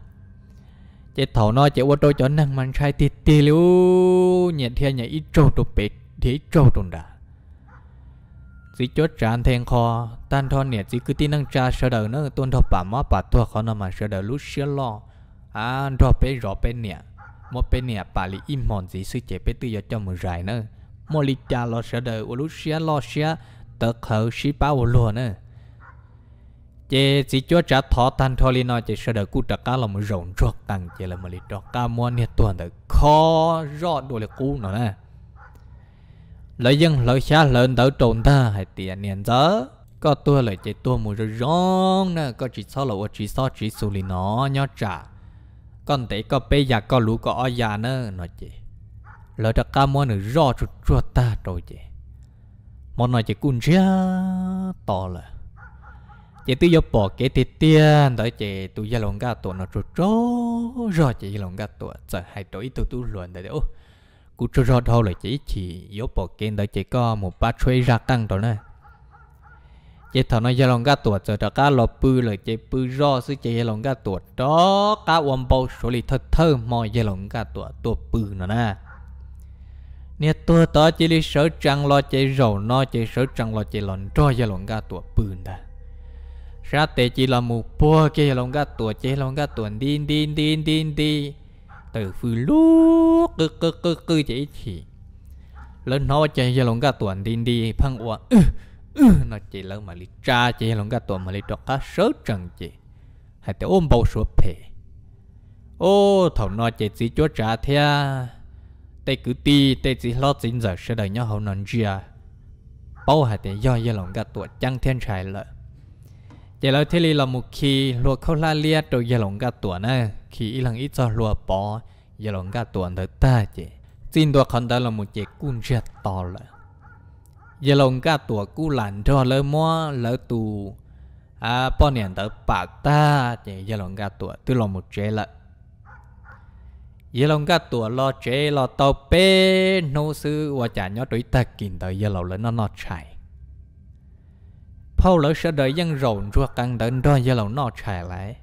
chỉ thầu nó chỉ ô tôi cho nặng mang sai tít tì lưu nhận thiên nhà ít trâu tụ bệt thì trâu tụ đà สิจดจานเทงคอตันทอนเนี่ยสิคือที่นั่งจ่าเสดอเนื้อต้นทอป่าม้อป่าตัวเขานมาเสดอลุเชียล้ออ่าทอเปรอเป็นเนี่ยมอเป็นเนี่ยป่าลีอิมหอนสิซื้อเจไปตื้อยอดจอมือไรเนื้อมอลิจ่าลอเสดอลุเชียล้อเชียตะเขาชีป้าวลัวเนื้อเจสิจวดจ่าทอตันทอลีนอเจเสดอกูตะก้าลอมือรองจอกตังเจละมอลิจอกก้ามวนเนี่ยตัวเดอคอรอดดูเลยกูเนาะนะ lợi dân lợi xa lợn đỡ trồn ta hay tiền niên dở có tua lời chạy tua mùi rồi rong nè có chỉ sau là chỉ sau chỉ xử lý nó nhớ trả còn tế có bây giờ có lũ có ở già nè nói chị lời đặc ca mua nữa rõ chút chua ta rồi chị món nói chị cun chia to là chị tự giúp bỏ cái tiền tiền tới chị tự do lòng cả tuần nó chút chua rồi chị lòng cả tuần giờ hai tuổi tôi tu luận đấy ô cú cho cho đâu là chỉ chỉ yếu bỏ kênh đó chỉ có một ba chơi ra căng đó nè chỉ thằng nó giờ lòng cá tuột rồi đó cá lò bự là chỉ bự rõ sư chỉ giờ lòng cá tuột đó cá uống bao số lì thật thơ mọi giờ lòng cá tuột tuột bự nó nè nè tuột đó chỉ lì sở trăng lo chỉ rầu nó chỉ sở trăng lo chỉ lòn cho giờ lòng cá tuột bự nè ra tế chỉ là một bò kia lòng cá tuột chỉ lòng cá tuột đi đi đi đi đi từ phù lúa 끄끄끄끄지치 런너 제일 롱가 tuần 딘디 팡와 ừ, ừ, nó chỉ là mà lý cha chỉ là cá tuần mà lý đọc cá sớ trần chị hay tới ôm bầu sữa phê ô thầu nó chơi chỉ chúa trả thea tay cứ ti tay chỉ lót chính giờ sẽ đợi nhau hậu nón chia bao hay tới do do lòng cá tuần chẳng thiên trải lợi chỉ là thế là một khi lúa khâu la lia rồi do lòng cái tuần này khi ít ít cho lúa bỏ giờ lòng cả tuần tới ta chị xin tôi khẩn tới là một chế cung chết to lợ giờ lòng cả tuổi cú lạnh cho lỡ mua lỡ tù à bao nhiêu tới bà ta chị giờ lòng cả tuổi tôi là một chị lợ giờ lòng cả tuổi lo chị lo tàu bê nô sư và chả nhớ tuổi ta kinh tới giờ lòng lớn nó nó chạy phao lỡ sợ đời dân rộn ruột căng đến đó giờ lòng nó chạy lại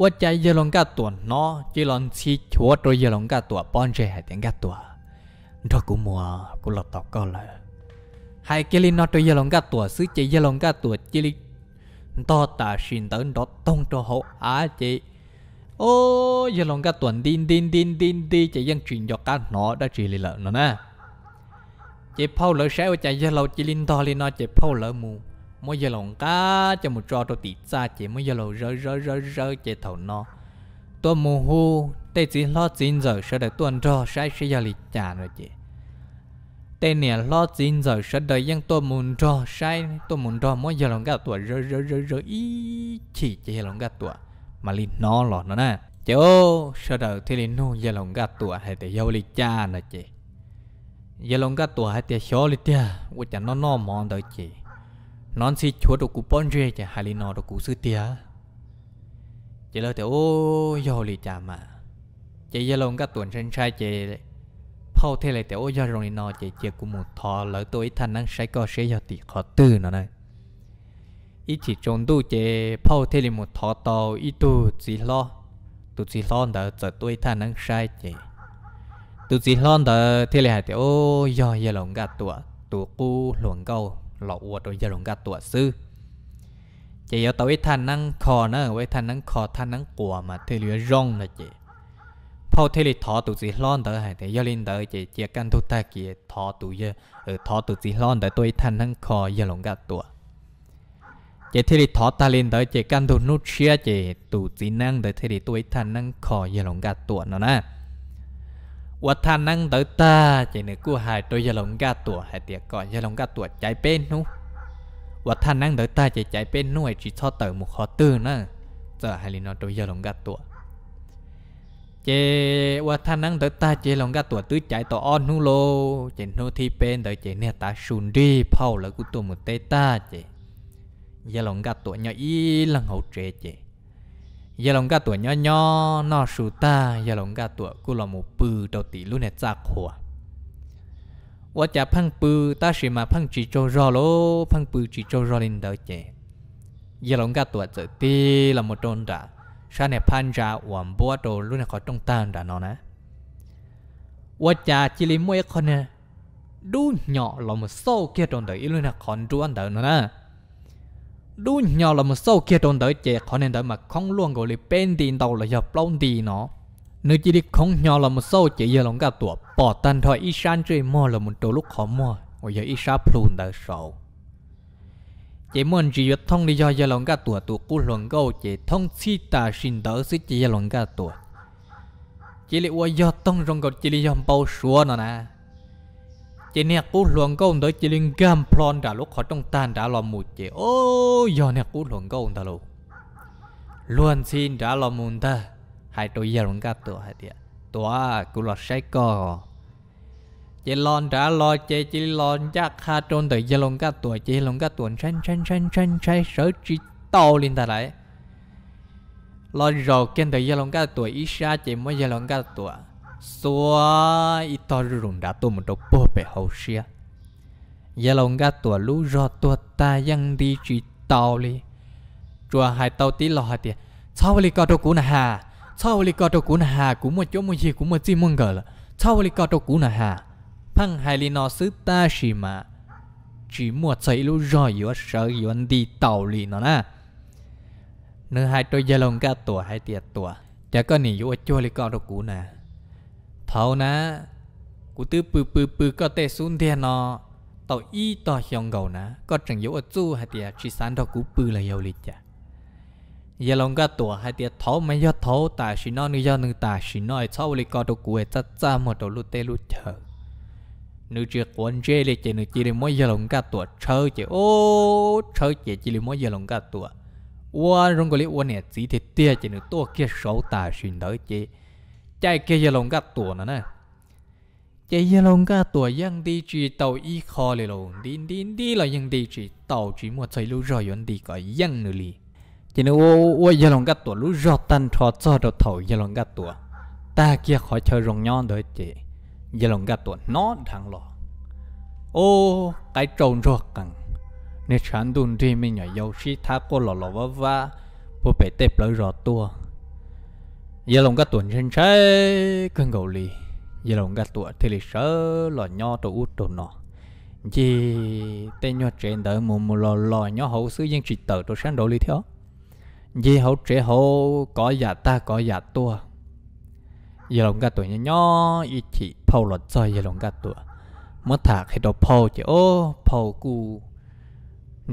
我家一龙家多孬，一龙起我做一龙家多，帮着还点家多。đó cũng mua cũng lọt tóc coi là hai cái linh nó tôi giờ lòng cả tuổi xứ chỉ giờ lòng cả tuổi chỉ linh to ta xin tới đó tông cho họ á à, chị ô giờ lòng cả tuổi tin tin tin tin tin chỉ dân truyền cho cá nó đã chỉ linh lợn nó nè chị phao lỡ sẽ ở chạy giờ lâu chỉ linh to linh nó chị phao lỡ mù mỗi giờ lòng cá cho một trò tôi tỉ ra chỉ mỗi giờ lòng rơi rơi rơi rơi chỉ thầu nó tôi mù hô tê chỉ lo chín giờ sẽ đợi tuần trò sai sẽ giờ lịch trả rồi chị tê nè lo chín giờ sẽ đợi dân tôi muốn trò sai tôi muốn trò mỗi giờ lòng cá tuổi rơi rơi rơi rơi ý chỉ chỉ lòng cá tuổi mà lịch nó lọt nó nè chị sẽ đợi thì lịch nó giờ lòng cá tuổi hay để giờ lịch trả rồi chị giờ lòng cá tuổi hay để xóa lịch trả ủa chả nó nó mòn đợi chị non si chúa đồ cụ bon rê chả hà lì nọ đồ cụ sư tía chị lơ thì ô yo lì chả mà chị giờ lông các tuần sinh sai chị phao thế này thì ô yo rồi nọ chị chị cụ một thọ lỡ tôi thành năng sai co sẽ giờ tị khó tư nó này ít chỉ trốn tu chị phao thế này một thọ tàu ít tu chỉ lo tu chỉ lo đỡ giờ tôi thành năng sai chị tu chỉ lo đỡ thế này thì ô yo giờ lông các tuần tu cụ luồng câu หล่ออวดโดยจะหลงกาตัวซื้อเจียวตัวไอ้ท่านนั่งคอเนอะไว้ท่านนั่งคอท่านนั่งกลัวมาเทเลือร่องนะเจีพอเทเลทอตุสีร้อนเตอหายแต่ยอลินเตอเจีเจียกันทุตาเกียทอตุเยเออทอตุสีร้อนเตอตัวไอท่านนั่งคอยาหลงกาตัวเจเทเลทอตาลินเตอเจกันทุนุเชียเจตุสีนั่งเตอเทเลตัวไอท่านนั่งคอยาหลงกาตัวเนาะนะวัฒนังเตอตาใจเนื้อกู้หายตัวยาลงกาตัวหายเตียก่อนยาลงกาตัวใจเป็นนู้วัฒนังเตอตาใจใจเป็นหน่วยจีชอเตอ์มุขอตื้นนะจะหายลินอตัวยาลงกาตัวเจวัฒนังเตอตาเจลงกาตัวตื้อใจต่ออ้อนนู้โลเจนู้ที่เป็นเตอเจเนี่ยตาชุนดีเผาแล้วกูตัวมุเตตาเจยาลงกาตัวเนาะอีลังหวเจเจ giờ lòng gà tuổi nhỏ nhỏ nó sù ta giờ lòng gà tuổi cô là một bự đầu tỷ luôn này giặc hùa 我家胖布，但是嘛胖只做肉咯，胖布只做肉领导者。giờ lòng gà tuổi giờ ti là một trôn đã, sáng này pan ra hoàn bố đồ luôn này có trong tan đã nó nè. 我家只里每一个呢，都 nhỏ 了么少，给中的一轮呢看住安的呢。đủ nhỏ là một sâu kia tồn tới trẻ khó nên tới mà không luôn gọi là bên tiền tàu là giờ plong đi nó nếu chỉ đi không nhỏ là một sâu chỉ giờ lòng cả tuổi bỏ tan thôi ít san chơi mua là một chỗ lúc khó mua bây giờ ít sa plun tới sâu chỉ muốn chỉ việc thông lý do giờ lòng cả tuổi tuổi cú luận câu chỉ thông chi ta xin đỡ sự chỉ giờ lòng cả tuổi chỉ là giờ thông rong cột chỉ là do bao số nó nè chị nè cú luận câu đó chị liên gam plon đã lúc họ trong tan đã lo một chị ô giờ nè cú luận câu ta luôn luôn xin đã lo muốn ta hai tôi giờ luôn cả tựa hai tiệt tựa cú lo sai co chị lon đã lo chị chị lon chắc ha trôn tới giờ luôn cả tuổi chị luôn cả tuổi sen sen sen sen sen sở chỉ to lên ta lại lo rồi kiên tới giờ luôn cả tuổi ít xa chị mới giờ luôn cả tuổi soa ít to run đã tôi một đầu bố bể hậu xia giờ lòng ga tua lú rò tua ta ยัง đi chỉ tàu li chùa hai tàu tí lò hai tiệt sau li có đâu cũ na hà sau li có đâu cũ na hà cũng một chỗ một gì cũng một gì mong gờ là sau li có đâu cũ na hà phăng hai li nó xứ ta xì mà chỉ mua chạy lú rò yếu sợ yếu đi tàu li nó nè nữa hai tôi giờ lòng ga tua hai tiệt tua chả có nỉ yếu chỗ lì có đâu cũ nà thâu ná cú tư bự bự bự có tê xuống thiên nọ, tàu y tàu hiong gầu ná có chẳng yếu ở chú hay tiệt chỉ sáng đó cú bự là yếu lịch chả giờ lòng cả tuổi hay tiệt thâu mấy do thâu ta chỉ nói nữ do nữ ta chỉ nói sau lịch có đồ cú ấy chắc chắn một đồ lút tê lút chờ nữ chưa quan chế lịch chỉ nữ chỉ được mỗi giờ lòng cả tuổi chơi chỉ ô chơi chỉ chỉ được mỗi giờ lòng cả tuổi 我如果你我年纪的爹，就能多接受大训导些。 짧게절롱 가또나네 짧게절롱 가또 양디지 tàu y khó lì lô đi đi đi là 양디지 tàu chỉ một chơi lú rồi yan디 có yang nữa lì chỉ nó ô ô 절롱 가또 lú rồi tan cho cho đầu tàu 절롱 가또 ta kia khỏi chơi rồng nhon đôi chị 절롱 가또 nó thằng lò ô cái trồn rồi cẳng nên sản đun đi mình nhỏ dầu xí thác cô lò lò vá vá bố bé tép lỡ rồi tua giờ lòng các tuần trên trái cơn gầu lì giờ lòng các tuổi thì lịch sớ lò nho tổ út tổ nọ chỉ tên nho trên đỡ mù mù lò lò nho hậu sư dân chỉ tờ tổ sáng đổ lì thiếu chỉ hậu trẻ hậu có giả dạ ta có giả dạ tua giờ lòng các tuổi nho ít chỉ phâu lọt rồi giờ lòng các tuổi mất thả khi đó phâu chỉ ô phâu cu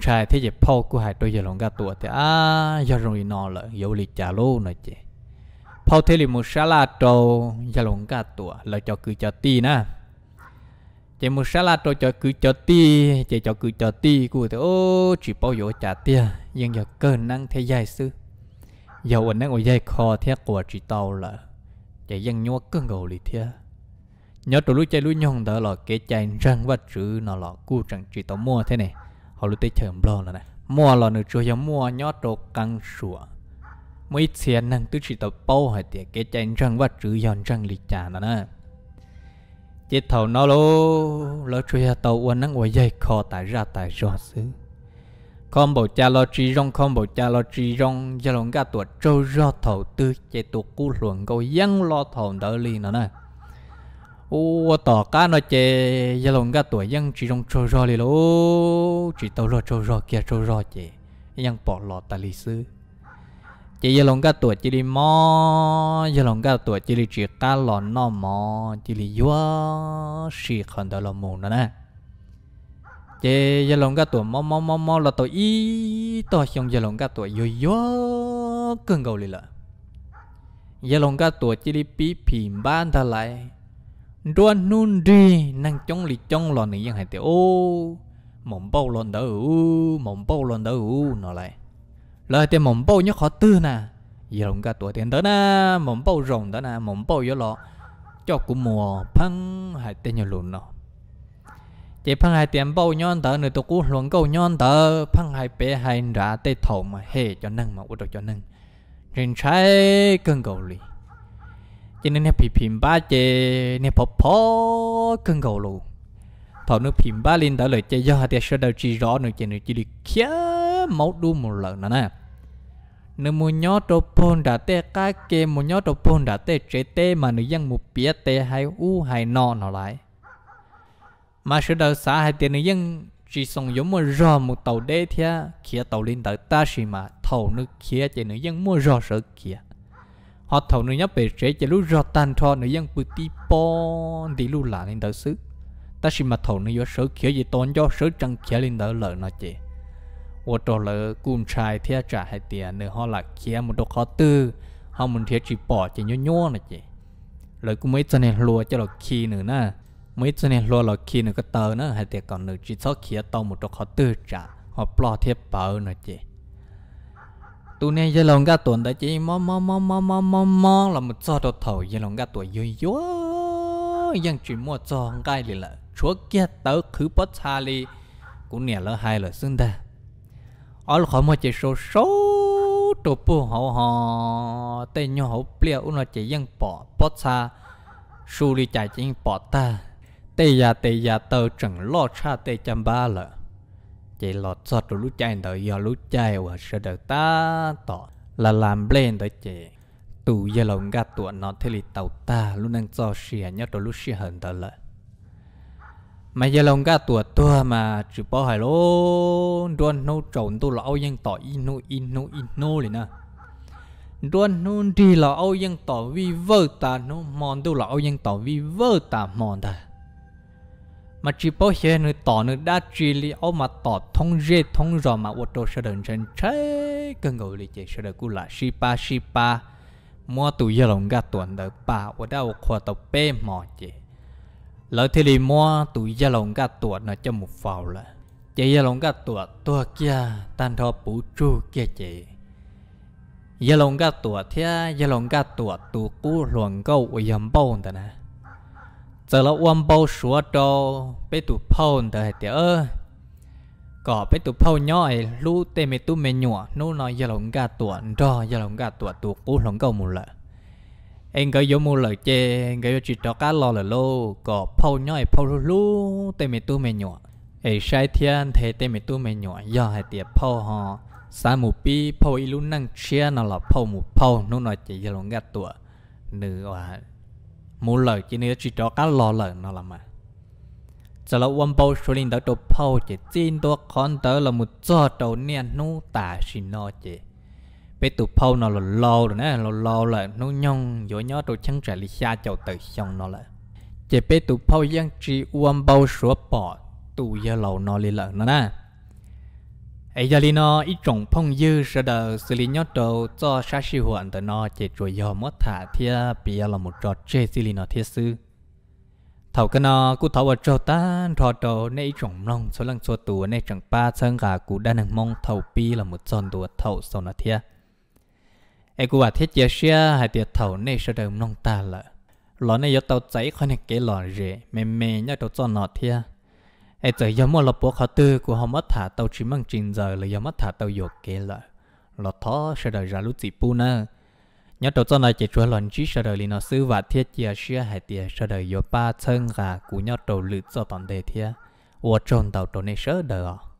trai thế chỉ phâu cu hai tôi giờ lòng các tuổi thì à giờ rồi nọ là dấu lì trả lô nữa chị phao thế li một xá la trâu gia lộn cả tuổi là cho cứ cho ti na chỉ một xá la trâu cho cứ cho ti chỉ cho cứ cho ti cụ thế ô chỉ bao giờ trả tiền nhưng giờ cơn năng thế dài sư giờ ổn năng ở dài kho thế của chỉ tàu là chỉ vẫn nhua cơn gầu lì thế nhớ tụi lúc chơi lúc nhong đó là cái chạy răng và chữ nó là cụ chẳng chỉ tàu mua thế này họ lúc tới chờ blo là này mua là nửa chưa giờ mua nhớ tụi căng sủa mấy tiền năng tức chỉ tập bao hay tiệt cái chân răng và chữ giòn răng lịch trả nó nè chết thầu nó lô lỡ chui ra tàu uốn năng ngoài dây kho tại ra tại rõ xứ con bộ cha lo chi rong con bộ cha lo chi rong gia lồng ga tuột trâu rõ thầu tư chạy tuột cu luồng câu dân lo thầu đỡ lì nó nè ô tỏ cá nó chê gia lồng ga tuổi dân chỉ rong trâu rõ lì lô chỉ tàu lo trâu rõ kia trâu rõ chê dân bỏ lọ ta lì xứ chỉ giờ lòng cả tuổi chỉ đi mò giờ lòng cả tuổi chỉ đi chỉ cá lò nó mò chỉ đi vua xì khẩn đó là mù nữa nè chỉ giờ lòng cả tuổi mò mò mò mò là tuổi ít to xong giờ lòng cả tuổi vua vua cưng gầu lì lợ giờ lòng cả tuổi chỉ đi bí phìm ban thà lại đoan nun đi năng chống lì chống lò này ยัง hay tiểu mỏng bao lòn đỡ mỏng bao lòn đỡ nó lại lời tiền mồm bầu nhớ khó tư nè giờ lồng cả tuổi tiền đó nè mồm bầu rồng đó nè mồm bầu yếu lọ cho cú mùa phăng hai tiền nhiều lùn nọ chỉ phăng hai tiền bầu nhon tờ nữa tôi cú luận câu nhon tờ phăng hai bé hai ra tê thầu mà hề cho nâng mà út cho nâng trên trái cơn cầu lì cho nên hẹp phim ba chê nè phò phò cơn cầu lù thọ nước phim ba linh tờ lời chê do hai tiền sơ đầu chỉ rõ nữa chê nữa chỉ được kia mau đu một lần nè nếu muốn nhớ đồ phun đã tê cái kia muốn nhớ đồ phun đã tê chế tê mà nữ dân một bia tê hay u hay no nó lại mà sự đầu xã hay tiền nữ dân chỉ xong giống một rò một tàu đê thia kia tàu lên tới ta xì mà thầu nước kia chỉ nữ dân mua rò sợ kia họ thầu nữ nhấp về chế chỉ lúc rò tan thọ nữ dân bự tí bon đi lúc lại lên tới xứ ta xì mà thầu nữ vô sợ kia gì tốn cho sợ trăng kia lên tới lợn nó chị ô tô lỡ cùng trai thea trả hai tiền nữa họ là kia một đồ khó tư họ muốn thea chỉ bỏ chỉ nhô nhô này chị lỡ cũng mấy chân này lùa cho là khi nữa nè mấy chân này lùa là khi nữa cái tờ nữa hai tiền còn nữa chỉ sót kia tao một đồ khó tư trả họ bỏ thea bỏ nữa chị tu này giờ lòng ga tuần đã chị mò mò mò mò mò mò mò là một cho đồ thầu giờ lòng ga tuổi vui vui dân chỉ mua cho gai liền là chúa kia tớ cứ bớt xa đi, cũng nè lỡ hai lời xưng ta ở là khỏi mà chỉ số số trụ bù họ họ tên nhau họ bịa u nó chỉ dân bỏ bỏ xa su đi chạy chỉ bỏ ta tê ya tê ya tờ chẳng lo cha tê chăm ba lợ chỉ lo cho trụ lúc chạy đợi giờ lúc chạy và sợ đợt ta tỏ là làm lên đợi chị tụ giờ lòng gạt tuột nó thế thì tàu ta luôn đang cho xìa nhớ trụ lúc xìa hận đợi lợ mà giờ lòng cả tua tua mà chỉ bảo hải lô đuôn nô trộn tu lão dân tỏ in nô in nô in nô liền nè à. đuôn nô đi lão dân tỏ vi vơ ta nô mòn tu lão dân tỏ vi vơ ta mòn ta mà chỉ bảo xe nữa tỏ nữa đã chỉ li ô mà tỏ thông dễ thông rõ mà ô tô sẽ đần chân chế cần gọi li chạy sẽ đợi cú là shipa shipa mua tu giờ lòng cả tuổi đợi ba ô đã ô khoa tàu bê mòn chị ล้วที่รีมัวตุยจะลงกัตัวนะจะหมุกเฝ้าละเจะยาลงกัตัวตัวเกียตันทอปูจูเกียเจยาลงกัตัวเทียยาลงกัตัวตูกู้หลวงก็วยมป้านแต่นะจะละวันเบาสัวโตไปตุเ่นแต่เดี๋ยวก็ไปตุเ่นย่อย รู้เตมิตุเมหัวนู่นน้อยยาลงกัตัวรอยาลงกัตัวตูกู้หลวงก็มุละ anh có giống mua lời chê anh có chỉ cho cá lo là lô có phô nhói phô lô lô tê mày tu mày nhỏ ai sai thiên thế tê mày tu mày nhỏ do hai tiệp phô ho, sa mù pi phô ilu năng chia nó là phô mù phô nó nói chỉ giờ lòng gạt tuổi nữ à mua lời chỉ nếu chỉ cho cá lo lời nó là mà giờ là one bao số linh đó đồ phô chỉ tin đó con đó là một cho đầu niên nu tả xin nó chỉ bé tụ phâu nó là lâu rồi nè nó lâu là nó nhông dỗ nhó đồ chẳng trả lý xa chầu tử xong nó là chế bé tụ phâu giang trì uam bao sủa bỏ tụ giờ lâu nó lì lợn nó nè ấy giờ lì nó ít trồng phong dư sợ đờ xử lý nhó đồ cho xa xì hoàn tử nó chế chùa giờ mất thả thia bia là một trò chê xử lý nó thiết sư thầu cái nó cú thầu ở chỗ ta thọ đồ nay trồng long số lần số tù nay chẳng ba chân gà cú đa năng mong thầu bì là một tròn tù thầu sau nó thia ai cũng bảo thiết giờ xưa hai tiệt thầu này sẽ được nông ta lợ lọ này do tàu cháy khỏi này cái lọ rể mềm mềm nhá tàu cho nọ thia ai giờ giờ mua lọp bộ khó tư của họ mất thả tàu chỉ mang chín giờ là giờ mất thả tàu dục cái lợ lọ thó sẽ được ra lúc gì pu nơ nhớ tàu cho này chỉ chúa lần chỉ sẽ được nó sư và thiết giờ xưa hai tiệt sẽ được do ba chân gà của nhớ tàu lự cho toàn đề thia 我种到多那舍得啊。